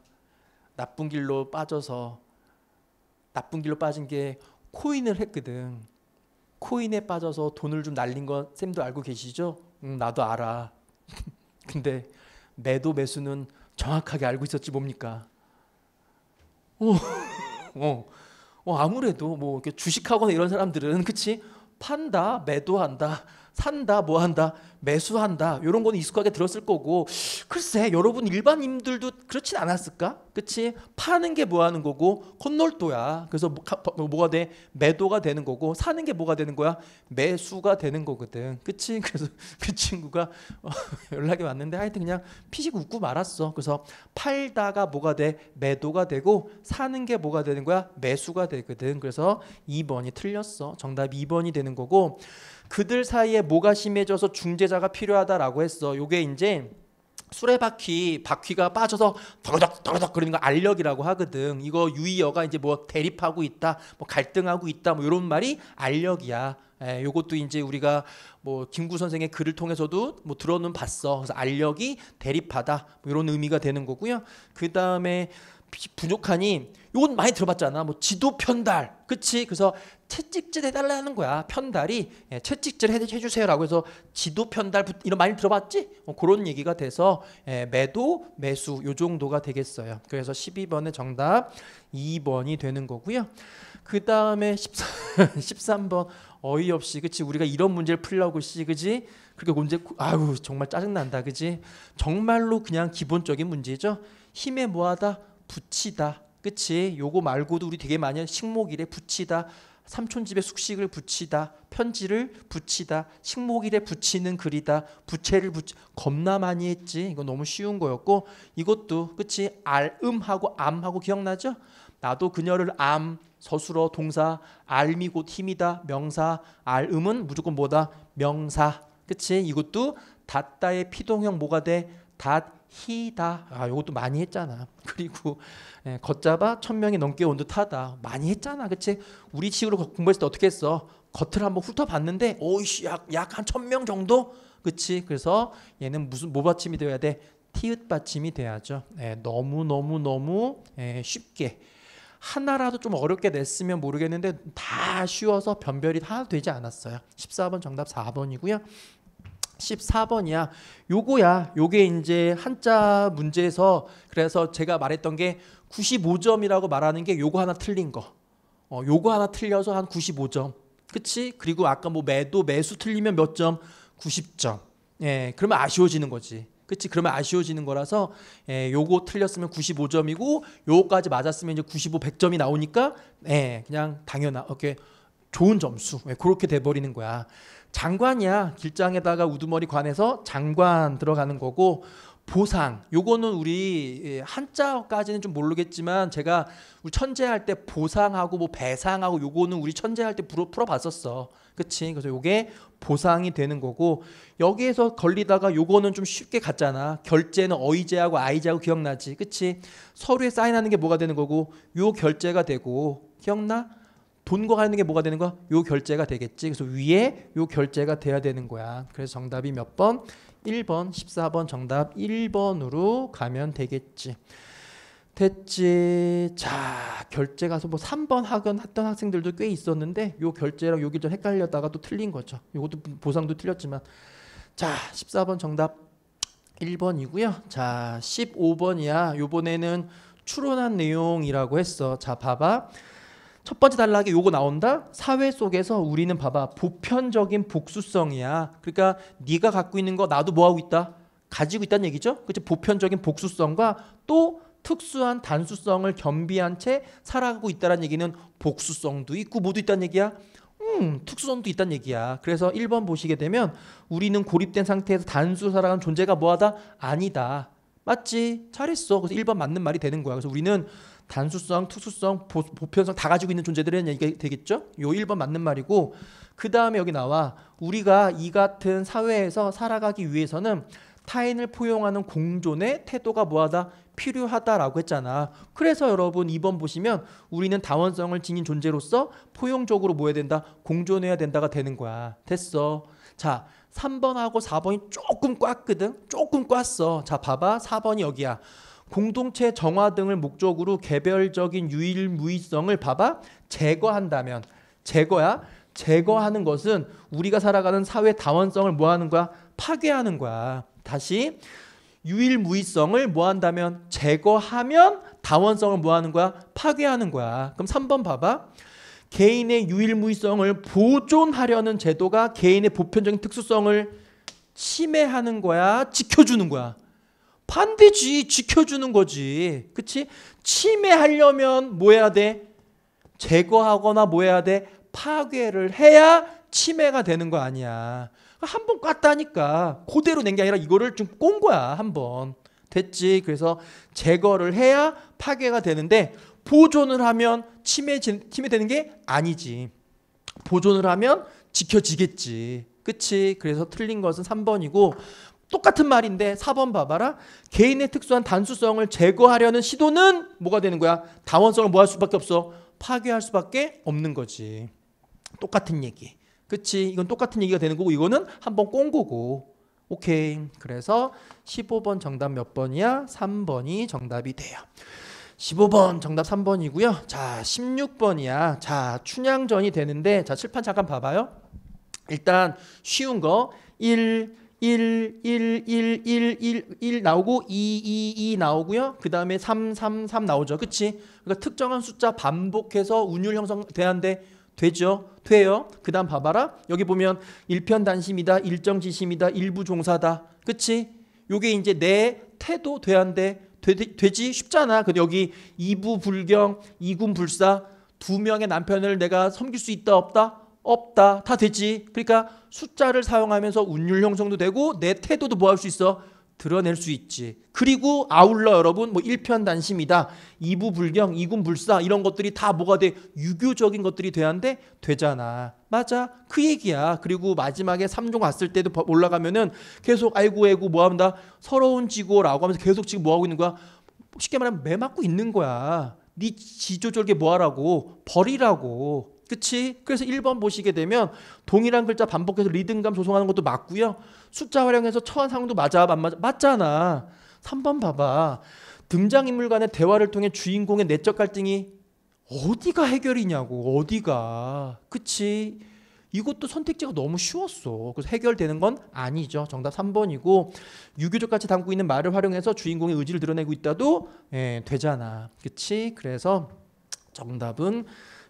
나쁜 길로 빠져서 나쁜 길로 빠진 게 코인을 했거든. 코인에 빠져서 돈을 좀 날린 건 쌤도 알고 계시죠? 응, 음, 나도 알아. <laughs> 근데 매도 매수는 정확하게 알고 있었지 뭡니까? 어, <laughs> 어, 어 아무래도 뭐 이렇게 주식하거나 이런 사람들은 그치 판다 매도한다 산다, 뭐 한다, 매수한다. 이런 건 익숙하게 들었을 거고 글쎄 여러분 일반인들도 그렇진 않았을까? 그치? 파는 게 뭐 하는 거고 콧놀도야. 그래서 뭐 뭐 뭐가 돼? 매도가 되는 거고 사는 게 뭐가 되는 거야? 매수가 되는 거거든. 그치? <laughs> 그래서 그 친구가 어, <laughs> 연락이 왔는데 하여튼 그냥 피식 웃고 말았어. 그래서 팔다가 뭐가 돼? 매도가 되고 사는 게 뭐가 되는 거야? 매수가 되거든. 그래서 2번이 틀렸어. 정답 2번이 되는 거고 그들 사이에 뭐가 심해져서 중재자가 필요하다라고 했어. 요게 이제 수레바퀴 바퀴가 빠져서 더덕 더덕 그러는 거 알력이라고 하거든. 이거 유이어가 이제 뭐 대립하고 있다, 뭐 갈등하고 있다, 뭐 이런 말이 알력이야. 예, 요것도 이제 우리가 뭐 김구 선생의 글을 통해서도 뭐 들어는 봤어. 그래서 알력이 대립하다 뭐 이런 의미가 되는 거고요. 그 다음에 부족하니 이건 많이 들어봤잖아. 뭐 지도 편달. 그치? 그래서 채찍질 해달라는 거야. 편달이 예, 채찍질 해주세요라고 해서 지도 편달 이런 많이 들어봤지? 어, 그런 얘기가 돼서 예, 매도 매수 요 정도가 되겠어요. 그래서 12번의 정답 2번이 되는 거고요. 그 다음에 13, <laughs> 번 어이없이 그치 우리가 이런 문제를 풀려고 씨 그지 그렇게 문제 아우 정말 짜증난다 그지 정말로 그냥 기본적인 문제죠 힘에 뭐하다 붙이다. 그치? 요거 말고도 우리 되게 많이 식목일에 붙이다. 삼촌집에 숙식을 붙이다. 편지를 붙이다. 식목일에 붙이는 글이다. 부채를 붙이 겁나 많이 했지. 이거 너무 쉬운 거였고 이것도 그치? 알음하고 암하고 기억나죠? 나도 그녀를 암 서술어 동사 알미 곧 힘이다 명사 알음은 무조건 뭐다 명사 그치 이것도 닷다의 피동형 뭐가 돼? 닷 히다. 아, 이것도 많이 했잖아. <laughs> 그리고 에, 예, 걷잡아 천 명이 넘게 온 듯하다. 많이 했잖아, 그치? 우리 식으로 공부했을 때 어떻게 했어? 겉을 한번 훑어봤는데, 오이씨, 약약 한 천 명 정도, 그치? 그래서 얘는 무슨 모 뭐 받침이 되어야 돼? 티읕 받침이 돼야죠. 예, 너무 너무 너무 예, 쉽게 하나라도 좀 어렵게 냈으면 모르겠는데 다 쉬워서 변별이 다 되지 않았어요. 14번 정답 4번이고요. 14번이야. 요거야. 요게 이제 한자 문제에서 그래서 제가 말했던 게 95점이라고 말하는 게 요거 하나 틀린 거. 어, 요거 하나 틀려서 한 95점. 그치? 그리고 아까 뭐 매도, 매수 틀리면 몇 점? 90점. 예, 그러면 아쉬워지는 거지. 그치? 그러면 아쉬워지는 거라서 예, 요거 틀렸으면 95점이고 요거까지 맞았으면 이제 95, 100점이 나오니까 예, 그냥 당연하, 이렇게 좋은 점수. 예, 그렇게 돼버리는 거야. 장관이야 길장에다가 우두머리 관해서 장관 들어가는 거고 보상 요거는 우리 예, 한자까지는 좀 모르겠지만 제가 우리 천재할 때 보상하고 뭐 배상하고 요거는 우리 천재할 때 풀어, 풀어봤었어 그치 그래서 요게 보상이 되는 거고 여기에서 걸리다가 요거는 좀 쉽게 갔잖아 결제는 어이제하고 아이제하고 기억나지 그치 서류에 사인하는 게 뭐가 되는 거고 요 결제가 되고 기억나 돈과 관련된 게 뭐가 되는 거야? 요 결제가 되겠지. 그래서 위에 요 결제가 돼야 되는 거야. 그래서 정답이 몇 번? 1번, 14번 정답 1번으로 가면 되겠지. 됐지. 자, 결제 가서 뭐 3번 학원 했던 학생들도 꽤 있었는데 요 결제랑 요 결제 헷갈렸다가 또 틀린 거죠. 요것도 보상도 틀렸지만 자, 14번 정답 1번이고요. 자, 15번이야. 요번에는 추론한 내용이라고 했어. 자, 봐봐. 첫 번째 단락에 요거 나온다. 사회 속에서 우리는 봐봐 보편적인 복수성이야. 그러니까 네가 갖고 있는 거 나도 뭐 하고 있다. 가지고 있다는 얘기죠. 그치 보편적인 복수성과 또 특수한 단수성을 겸비한 채 살아가고 있다는 얘기는 복수성도 있고 모두 있다는 얘기야. 음, 특수성도 있다는 얘기야. 그래서 1번 보시게 되면 우리는 고립된 상태에서 단수 살아가는 존재가 뭐하다? 아니다. 맞지? 잘했어. 그래서 1번 맞는 말이 되는 거야. 그래서 우리는 단수성, 특수성, 보, 보편성 다 가지고 있는 존재들은 이게 되겠죠? 요 1번 맞는 말이고 그 다음에 여기 나와 우리가 이 같은 사회에서 살아가기 위해서는 타인을 포용하는 공존의 태도가 뭐하다? 필요하다라고 했잖아. 그래서 여러분 2번 보시면 우리는 다원성을 지닌 존재로서 포용적으로 뭐 해야 된다? 공존해야 된다가 되는 거야. 됐어. 자, 3번하고 4번이 조금 꽉거든? 조금 꽉어. 자, 봐봐. 4번이 여기야. 공동체 정화 등을 목적으로 개별적인 유일무이성을 봐봐 제거한다면 제거야 제거하는 것은 우리가 살아가는 사회 다원성을 뭐하는 거야 파괴하는 거야 다시 유일무이성을 뭐한다면 제거하면 다원성을 뭐하는 거야 파괴하는 거야 그럼 3번 봐봐 개인의 유일무이성을 보존하려는 제도가 개인의 보편적인 특수성을 침해하는 거야 지켜주는 거야 반드시 지켜주는 거지. 그치? 침해하려면 뭐 해야 돼? 제거하거나 뭐 해야 돼? 파괴를 해야 침해가 되는 거 아니야. 한 번 깠다니까. 그대로 낸 게 아니라 이거를 좀 꼰 거야. 한 번. 됐지. 그래서 제거를 해야 파괴가 되는데 보존을 하면 침해, 침해되는 게 아니지. 보존을 하면 지켜지겠지. 그치? 그래서 틀린 것은 3번이고 똑같은 말인데 4번 봐봐라. 개인의 특수한 단수성을 제거하려는 시도는 뭐가 되는 거야? 다원성을 뭐 할 수밖에 없어? 파괴할 수밖에 없는 거지. 똑같은 얘기. 그치? 이건 똑같은 얘기가 되는 거고 이거는 한번 꼰 거고. 오케이. 그래서 15번 정답 몇 번이야? 3번이 정답이 돼요. 15번 정답 3번이고요. 자, 16번이야. 자, 춘향전이 되는데 자, 칠판 잠깐 봐봐요. 일단 쉬운 거 1, 1, 1, 1, 1, 1, 1 나오고 2, 2, 2 나오고요. 그 다음에 3, 3, 3 나오죠. 그치? 그러니까 특정한 숫자 반복해서 운율 형성돼야한데 되죠? 돼요. 그 다음 봐봐라. 여기 보면 일편단심이다, 일정지심이다, 일부종사다. 그치? 요게 이제 내 태도 돼야한데 되, 지 쉽잖아. 근데 여기 2부불경2군불사두 명의 남편을 내가 섬길 수 있다 없다? 없다. 다되지 그러니까 숫자를 사용하면서 운율 형성도 되고 내 태도도 뭐 할 수 있어? 드러낼 수 있지. 그리고 아울러 여러분 뭐 일편단심이다. 이부불경, 이군불사 이런 것들이 다 뭐가 돼? 유교적인 것들이 돼야한데 되잖아. 맞아. 그 얘기야. 그리고 마지막에 삼종 왔을 때도 올라가면은 계속 아이고 아이고 뭐 한다. 서러운 지고라고 하면서 계속 지금 뭐 하고 있는 거야? 쉽게 말하면 매 맞고 있는 거야. 네 지조절개 뭐 하라고? 버리라고. 그치? 그래서 1번 보시게 되면 동일한 글자 반복해서 리듬감 조성하는 것도 맞고요. 숫자 활용해서 처한 상황도 맞아, 안 맞아? 맞잖아. 3번 봐봐. 등장인물 간의 대화를 통해 주인공의 내적 갈등이 어디가 해결이냐고, 어디가. 그치? 이것도 선택지가 너무 쉬웠어. 그래서 해결되는 건 아니죠. 정답 3번이고 유교적 같이 담고 있는 말을 활용해서 주인공의 의지를 드러내고 있다도 예, 되잖아. 그치? 그래서 정답은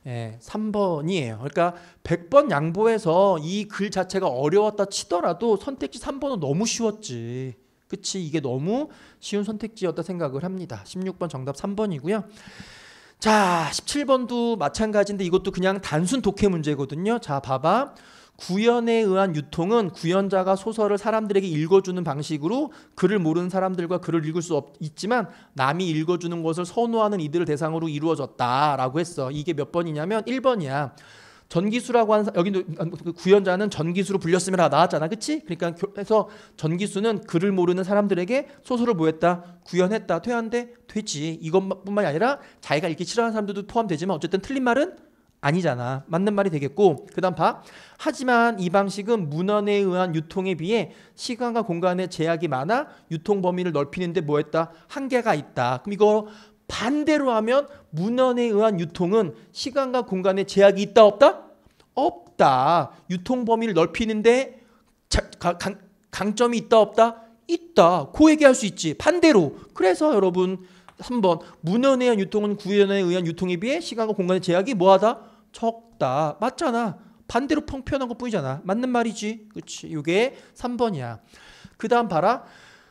예, 3번이에요. 그러니까 100번 양보해서 이 글 자체가 어려웠다 치더라도 선택지 3번은 너무 쉬웠지. 그치 이게 너무 쉬운 선택지였다 생각을 합니다. 16번 정답 3번이고요. 자 17번도 마찬가지인데 이것도 그냥 단순 독해 문제거든요. 자 봐봐. 구연에 의한 유통은 구연자가 소설을 사람들에게 읽어주는 방식으로 글을 모르는 사람들과 글을 읽을 수 없, 있지만 남이 읽어주는 것을 선호하는 이들을 대상으로 이루어졌다라고 했어. 이게 몇 번이냐면 1번이야. 전기수라고 한 여기도 어, 그 구현자는 전기수로 불렸으면 나왔잖아, 그렇지? 그러니까 그래서 전기수는 글을 모르는 사람들에게 소설을 뭐했다, 구현했다 퇴한데 되지. 이것뿐만이 아니라 자기가 읽기 싫어하는 사람들도 포함되지만 어쨌든 틀린 말은 아니잖아. 맞는 말이 되겠고 그다음 봐. 하지만 이 방식은 문헌에 의한 유통에 비해 시간과 공간의 제약이 많아 유통 범위를 넓히는데 뭐했다 한계가 있다. 그럼 이거 반대로 하면 문헌에 의한 유통은 시간과 공간의 제약이 있다 없다? 없다. 유통 범위를 넓히는데 강, 강점이 있다 없다? 있다. 고 얘기할 수 있지. 반대로. 그래서 여러분 3번 문헌에 의한 유통은 구현에 의한 유통에 비해 시간과 공간의 제약이 뭐하다? 적다. 맞잖아. 반대로 평편한 것뿐이잖아. 맞는 말이지. 그치지 이게 3번이야. 그 다음 봐라.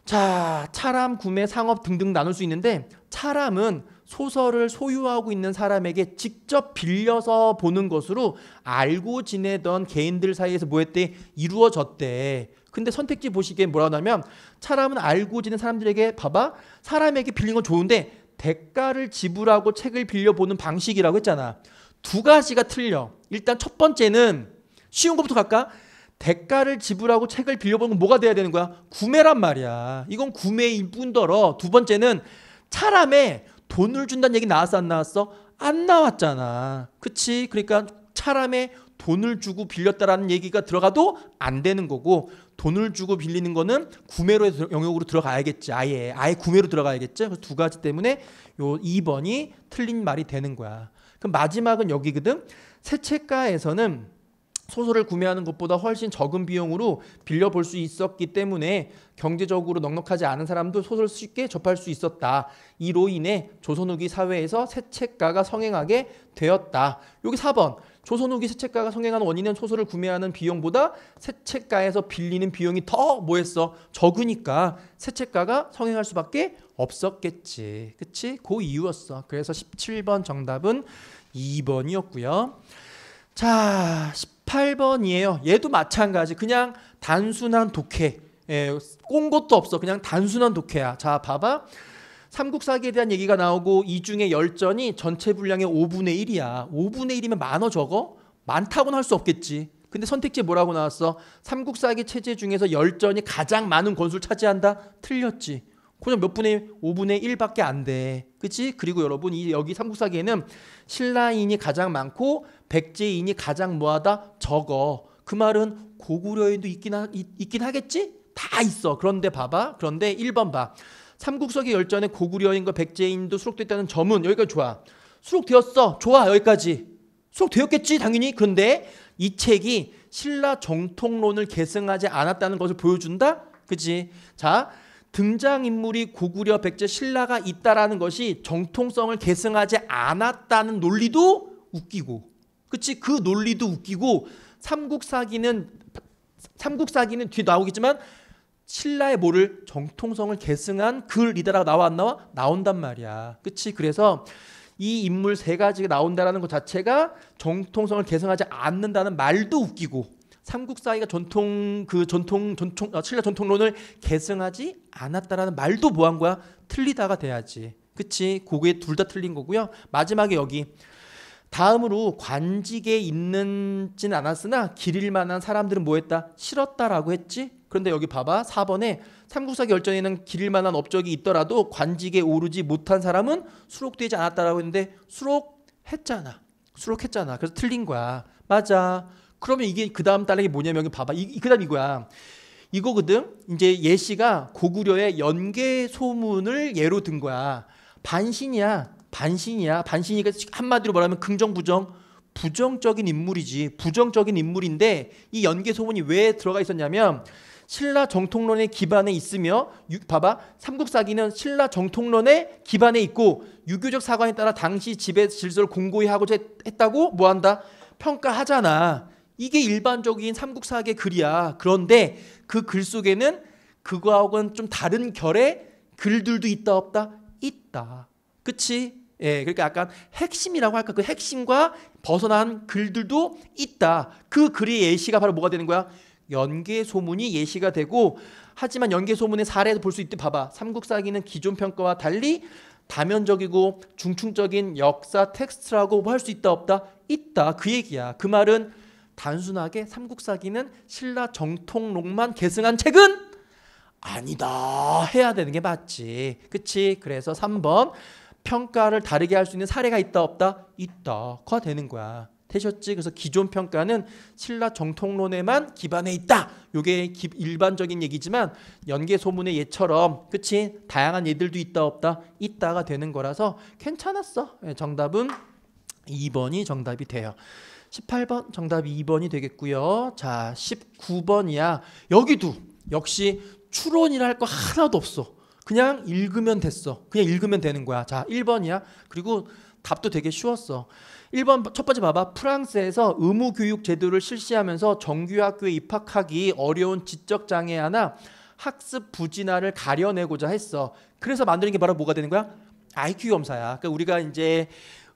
자, 차람, 구매, 상업 등등 나눌 수 있는데 차람은 소설을 소유하고 있는 사람에게 직접 빌려서 보는 것으로 알고 지내던 개인들 사이에서 뭐했대? 이루어졌대. 근데 선택지 보시기에 뭐라고 하냐면 사람은 알고 지낸 사람들에게 봐봐 사람에게 빌린 건 좋은데 대가를 지불하고 책을 빌려보는 방식이라고 했잖아. 두 가지가 틀려. 일단 첫 번째는 쉬운 것부터 갈까? 대가를 지불하고 책을 빌려보는 건 뭐가 돼야 되는 거야? 구매란 말이야. 이건 구매일 뿐더러 두 번째는 사람에 돈을 준다는 얘기 나왔어 안 나왔어? 안 나왔잖아. 그치? 그러니까 사람에 돈을 주고 빌렸다라는 얘기가 들어가도 안 되는 거고 돈을 주고 빌리는 거는 구매로 의 영역으로 들어가야겠지. 아예 아예 구매로 들어가야겠지. 그두 가지 때문에 요 2번이 틀린 말이 되는 거야. 그럼 마지막은 여기거든. 새 책가에서는 소설을 구매하는 것보다 훨씬 적은 비용으로 빌려 볼 수 있었기 때문에 경제적으로 넉넉하지 않은 사람도 소설 쉽게 접할 수 있었다. 이로 인해 조선 후기 사회에서 새 책가가 성행하게 되었다. 여기 4번. 조선 후기 세책가가 성행한 원인은 소설을 구매하는 비용보다 세책가에서 빌리는 비용이 더 뭐했어? 적으니까 세책가가 성행할 수밖에 없었겠지. 그치? 그 이유였어. 그래서 17번 정답은 2번이었고요. 자, 18번이에요. 얘도 마찬가지. 그냥 단순한 독해. 예, 꼰 것도 없어. 그냥 단순한 독해야. 자, 봐봐. 삼국사기에 대한 얘기가 나오고 이 중에 열전이 전체 분량의 5분의 1이야. 5분의 1이면 많어 적어? 많다고는 할 수 없겠지. 근데 선택지 뭐라고 나왔어? 삼국사기 체제 중에서 열전이 가장 많은 권수를 차지한다? 틀렸지. 그냥 몇 분의 5분의 1밖에 안 돼. 그치? 그리고 여러분 이 여기 삼국사기에는 신라인이 가장 많고 백제인이 가장 뭐하다? 적어. 그 말은 고구려인도 있긴, 하, 있, 있긴 하겠지? 다 있어. 그런데 봐봐. 그런데 1번 봐. 삼국석의 열전에 고구려인과 백제인도 수록됐다는 점은 여기까지 좋아. 수록되었어. 좋아. 여기까지. 수록되었겠지. 당연히. 그런데 이 책이 신라 정통론을 계승하지 않았다는 것을 보여준다. 그지? 자, 등장인물이 고구려, 백제, 신라가 있다라는 것이 정통성을 계승하지 않았다는 논리도 웃기고, 그치? 그 논리도 웃기고, 삼국사기는, 삼국사기는 뒤에 나오겠지만, 신라의 모를 정통성을 계승한 그 리더라고 나와 안 나와? 나온단 말이야. 그치? 그래서 이 인물 세 가지가 나온다라는 것 자체가 정통성을 계승하지 않는다는 말도 웃기고 삼국사이가 전통 그 전통 전통 아, 어, 신라 전통론을 계승하지 않았다라는 말도 뭐한 거야? 틀리다가 돼야지. 그치? 그게 둘다 틀린 거고요. 마지막에 여기 다음으로 관직에 있는지는 않았으나 기릴 만한 사람들은 뭐 했다? 싫었다라고 했지? 그런데 여기 봐봐. 4번에 삼국사 결전에는 기릴 만한 업적이 있더라도 관직에 오르지 못한 사람은 수록되지 않았다라고 했는데 수록했잖아. 수록했잖아. 그래서 틀린 거야. 맞아. 그러면 이게 그 다음 달에이 뭐냐면 여기 봐봐. 이, 그 다음 이거야. 이거거든. 이제 예씨가 고구려의 연계 소문을 예로 든 거야. 반신이야. 반신이야. 반신이가 한마디로 말하면 긍정 부정 부정적인 인물이지. 부정적인 인물인데 이 연계 소문이 왜 들어가 있었냐면 신라 정통론의 기반에 있으며 유, 봐봐 삼국사기는 신라 정통론의 기반에 있고 유교적 사관에 따라 당시 지배 질서를 공고히 하고자 했, 다고 뭐한다 평가하잖아 이게 일반적인 삼국사기의 글이야 그런데 그 글 속에는 그거하고는 좀 다른 결의 글들도 있다 없다 있다 그치 예, 그러니까 약간 핵심이라고 할까 그 핵심과 벗어난 글들도 있다. 그 글의 예시가 바로 뭐가 되는 거야? 연계 소문이 예시가 되고 하지만 연계 소문의 사례도 볼 수 있듯 봐봐. 삼국사기는 기존 평가와 달리 다면적이고 중충적인 역사 텍스트라고 할 수 있다 없다 있다 그 얘기야. 그 말은 단순하게 삼국사기는 신라 정통록만 계승한 책은 아니다 해야 되는 게 맞지. 그치? 그래서 3번 평가를 다르게 할 수 있는 사례가 있다 없다 있다가 되는 거야. 되셨지? 그래서 기존 평가는 신라 정통론에만 기반해 있다. 요게 기, 일반적인 얘기지만 연계 소문의 예처럼 그치? 다양한 예들도 있다 없다 있다가 되는 거라서 괜찮았어. 예, 정답은 2번이 정답이 돼요. 18번 정답이 2번이 되겠고요. 자, 19번이야. 여기도 역시 추론이라할 거 하나도 없어. 그냥 읽으면 됐어. 그냥 읽으면 되는 거야. 자, 1번이야. 그리고 답도 되게 쉬웠어. 1번 첫 번째 봐봐. 프랑스에서 의무 교육 제도를 실시하면서 정규 학교에 입학하기 어려운 지적 장애하나 학습 부진화를 가려내고자 했어. 그래서 만드는 게 바로 뭐가 되는 거야? IQ 검사야. 그러니까 우리가 이제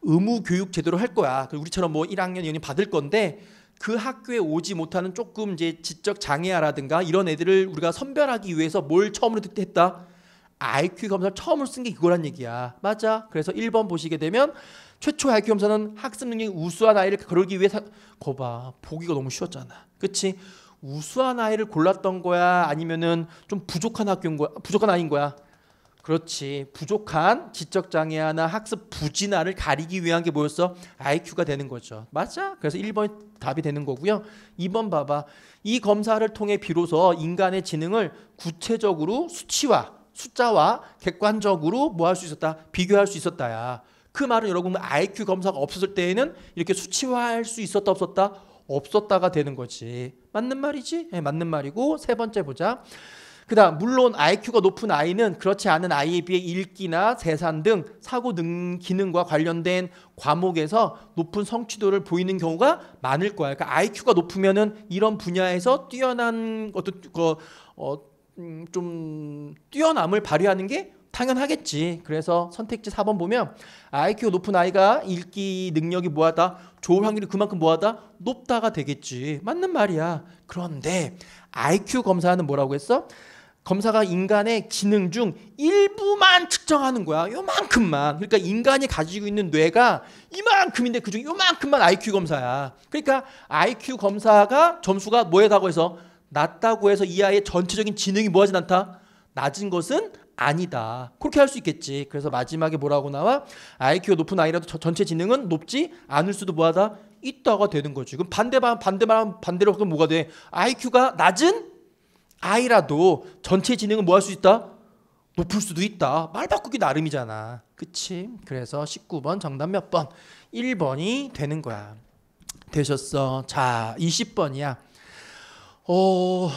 의무 교육 제도를 할 거야. 우리처럼 뭐 1학년 2학년 받을 건데 그 학교에 오지 못하는 조금 이제 지적 장애아라든가 이런 애들을 우리가 선별하기 위해서 뭘 처음으로 했다? IQ 검사 처음으로 쓴 게이거란 얘기야. 맞아. 그래서 1번 보시게 되면 최초 IQ 검사는 학습 능력이 우수한 아이를 그러기 위해서 거봐 보기가 너무 쉬웠잖아. 그치 우수한 아이를 골랐던 거야 아니면은 좀 부족한 학교인 거야 부족한 아이인 거야. 그렇지 부족한 지적 장애나 학습 부진화를 가리기 위한 게 뭐였어? IQ가 되는 거죠. 맞아. 그래서 1번 답이 되는 거고요. 2번 봐봐. 이 검사를 통해 비로소 인간의 지능을 구체적으로 수치화 숫자와 객관적으로 뭐 할 수 있었다? 비교할 수 있었다야. 그 말은 여러분 IQ 검사가 없었을 때에는 이렇게 수치화할 수 있었다 없었다 없었다가 되는 거지. 맞는 말이지? 네, 맞는 말이고 세 번째 보자. 그다음 물론 IQ가 높은 아이는 그렇지 않은 아이에 비해 읽기나 재산등 사고 능 기능과 관련된 과목에서 높은 성취도를 보이는 경우가 많을 거야. 그러니까 IQ가 높으면은 이런 분야에서 뛰어난 어떤 그, 어, 음, 좀 뛰어남을 발휘하는 게 당연하겠지. 그래서 선택지 4번 보면 IQ가 높은 아이가 읽기 능력이 뭐하다? 좋을 확률이 그만큼 뭐하다? 높다가 되겠지. 맞는 말이야. 그런데 IQ 검사는 뭐라고 했어? 검사가 인간의 기능 중 일부만 측정하는 거야. 요만큼만. 그러니까 인간이 가지고 있는 뇌가 이만큼인데 그중 요만큼만 IQ 검사야. 그러니까 IQ 검사가 점수가 뭐에다고 해서 낮다고 해서 이 아이의 전체적인 지능이 뭐하진 않다. 낮은 것은 아니다. 그렇게 할 수 있겠지. 그래서 마지막에 뭐라고 나와? IQ가 높은 아이라도 저, 전체 지능은 높지 않을 수도 뭐하다 있다가 되는 거지. 그럼 반대반 반대만 반대로 그럼 뭐가 돼? IQ가 낮은 아이라도 전체 지능은 뭐할 수 있다? 높을 수도 있다. 말 바꾸기 나름이잖아. 그치? 그래서 19번 정답 몇 번? 1번이 되는 거야. 되셨어. 자, 20번이야. 어,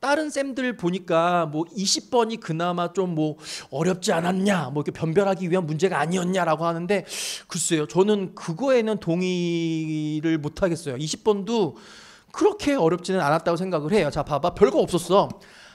다른 쌤들 보니까 뭐 20번이 그나마 좀 뭐 어렵지 않았냐, 뭐 이렇게 변별하기 위한 문제가 아니었냐라고 하는데 글쎄요, 저는 그거에는 동의를 못 하겠어요. 20번도 그렇게 어렵지는 않았다고 생각을 해요. 자, 봐봐, 별거 없었어.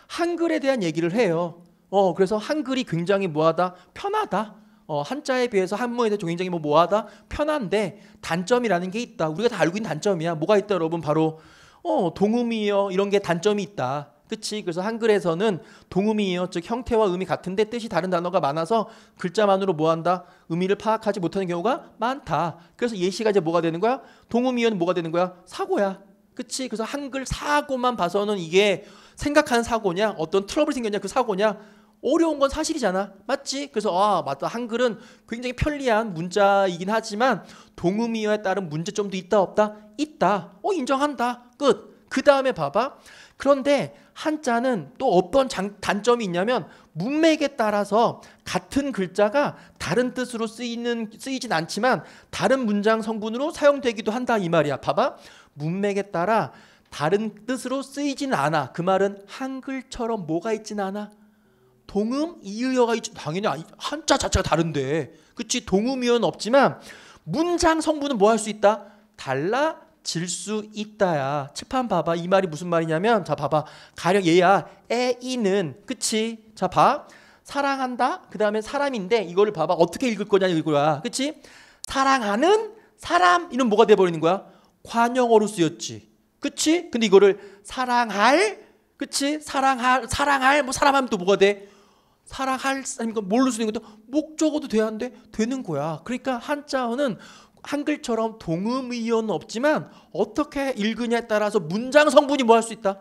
한글에 대한 얘기를 해요. 어, 그래서 한글이 굉장히 뭐하다 편하다. 어, 한자에 비해서 한문에 대해서 굉장히 뭐 뭐하다 편한데 단점이라는 게 있다. 우리가 다 알고 있는 단점이야. 뭐가 있다, 여러분? 바로 어, 동음이요 이런 게 단점이 있다. 그치? 그래서 한글에서는 동음이에요. 즉 형태와 음이 같은데 뜻이 다른 단어가 많아서 글자만으로 뭐한다? 의미를 파악하지 못하는 경우가 많다. 그래서 예시가 이제 뭐가 되는 거야? 동음이어는 뭐가 되는 거야? 사고야. 그치? 그래서 한글 사고만 봐서는 이게 생각하는 사고냐? 어떤 트러블 생겼냐? 그 사고냐? 어려운 건 사실이잖아. 맞지? 그래서 아, 맞다. 한글은 굉장히 편리한 문자이긴 하지만 동음이어에 따른 문제점도 있다 없다? 있다. 어, 인정한다. 끝. 그 다음에 봐봐. 그런데 한자는 또 어떤 장, 단점이 있냐면 문맥에 따라서 같은 글자가 다른 뜻으로 쓰이는 쓰이진 않지만 다른 문장 성분으로 사용되기도 한다 이 말이야. 봐봐. 문맥에 따라 다른 뜻으로 쓰이진 않아. 그 말은 한글처럼 뭐가 있진 않아. 동음 이의어가 있지 당연히 한자 자체가 다른데. 그치 동음이어는 없지만 문장 성분은 뭐 할 수 있다? 달라 질수 있다야. 칠판 봐봐. 이 말이 무슨 말이냐면 자 봐봐. 가령 얘야. 에이는 그치? 자 봐. 사랑한다. 그 다음에 사람인데 이거를 봐봐. 어떻게 읽을 거냐 이거야. 그치? 사랑하는 사람 이는 뭐가 돼버리는 거야? 관용어로 쓰였지. 그치? 근데 이거를 사랑할 그치? 사랑할 사랑할 뭐 사람하면 또 뭐가 돼? 사랑할 아니면 뭘로 쓰는 것도 목적어도 돼야 한데 되는 거야. 그러니까 한자어는 한글처럼 동음이온 없지만 어떻게 읽으냐에 따라서 문장 성분이 뭐할 수 있다?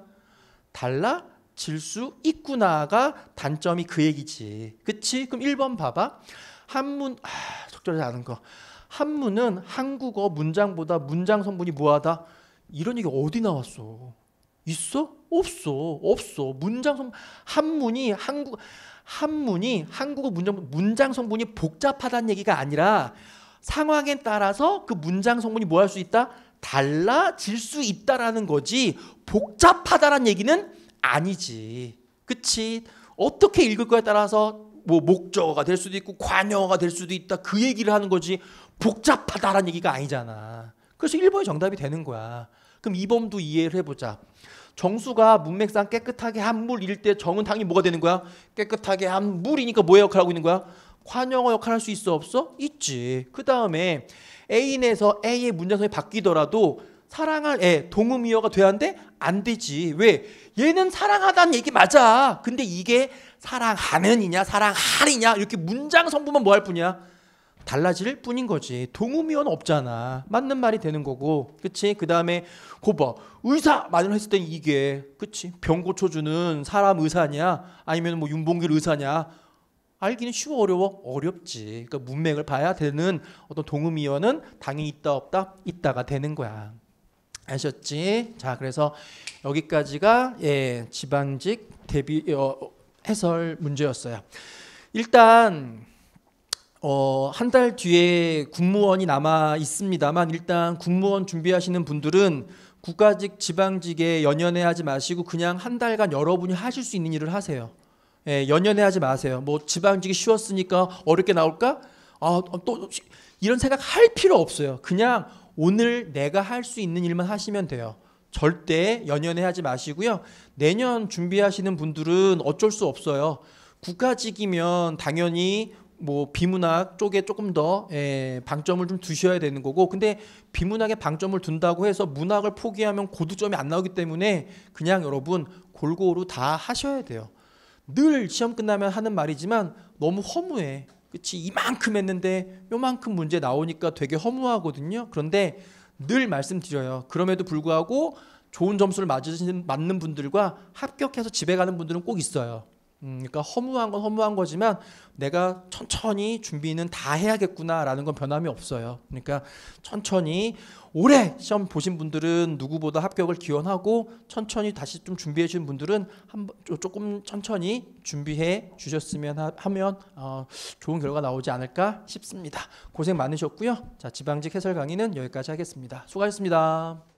달라질 수 있구나가 단점이 그 얘기지. 그치? 그럼 1번 봐봐. 한문, 아, 적절하지 않은 거. 한문은 한국어 문장보다 문장 성분이 뭐하다? 이런 얘기 어디 나왔어? 있어? 없어. 없어. 문장 성 한문이 한국 한문이 한국어 문장 문장 성분이 복잡하다는 얘기가 아니라 상황에 따라서 그 문장 성분이 뭐 할 수 있다? 달라질 수 있다라는 거지 복잡하다라는 얘기는 아니지. 그치? 어떻게 읽을 거에 따라서 뭐 목적어가 될 수도 있고 관여가 될 수도 있다 그 얘기를 하는 거지 복잡하다라는 얘기가 아니잖아. 그래서 1번이 정답이 되는 거야. 그럼 2번도 이해를 해보자. 정수가 문맥상 깨끗하게 한 물일 때 정은 당연히 뭐가 되는 거야? 깨끗하게 한 물이니까 뭐의 역할을 하고 있는 거야? 관용어 역할을 할 수 있어 없어? 있지. 그 다음에 A인에서 A의 문장성이 바뀌더라도 사랑할 애 예, 동음이어가 돼야한데 안 되지. 왜? 얘는 사랑하다는 얘기 맞아. 근데 이게 사랑하는이냐 사랑하리냐 이렇게 문장 성분만 뭐 할 뿐이야. 달라질 뿐인 거지. 동음이어는 없잖아. 맞는 말이 되는 거고. 그치? 그 다음에 고봐. 의사! 말을 했을 땐 이게. 그치? 병 고쳐주는 사람 의사냐? 아니면 뭐 윤봉길 의사냐? 알기는 쉬워 어려워 어렵지. 그러니까 문맥을 봐야 되는 어떤 동음이어는 당연히 있다 없다 있다가 되는 거야. 아셨지? 자, 그래서 여기까지가 예, 지방직 대비 어, 해설 문제였어요. 일단 어, 한달 뒤에 군무원이 남아 있습니다만 일단 군무원 준비하시는 분들은 국가직, 지방직에 연연해 하지 마시고 그냥 한 달간 여러분이 하실 수 있는 일을 하세요. 예, 연연해 하지 마세요. 뭐 지방직이 쉬웠으니까 어렵게 나올까? 아, 또 이런 생각 할 필요 없어요. 그냥 오늘 내가 할 수 있는 일만 하시면 돼요. 절대 연연해 하지 마시고요. 내년 준비하시는 분들은 어쩔 수 없어요. 국가직이면 당연히 뭐 비문학 쪽에 조금 더 예, 방점을 좀 두셔야 되는 거고 근데 비문학에 방점을 둔다고 해서 문학을 포기하면 고득점이 안 나오기 때문에 그냥 여러분 골고루 다 하셔야 돼요. 늘 시험 끝나면 하는 말이지만 너무 허무해. 그치? 이만큼 했는데 요만큼 문제 나오니까 되게 허무하거든요. 그런데 늘 말씀드려요. 그럼에도 불구하고 좋은 점수를 맞으신, 맞는 분들과 합격해서 집에 가는 분들은 꼭 있어요. 음, 그러니까 허무한 건 허무한 거지만 내가 천천히 준비는 다 해야겠구나라는 건 변함이 없어요. 그러니까 천천히 올해 시험 보신 분들은 누구보다 합격을 기원하고 천천히 다시 좀 준비해 주신 분들은 한 조금 천천히 준비해 주셨으면 하, 면 어, 좋은 결과 나오지 않을까 싶습니다. 고생 많으셨고요. 자 지방직 해설 강의는 여기까지 하겠습니다. 수고하셨습니다.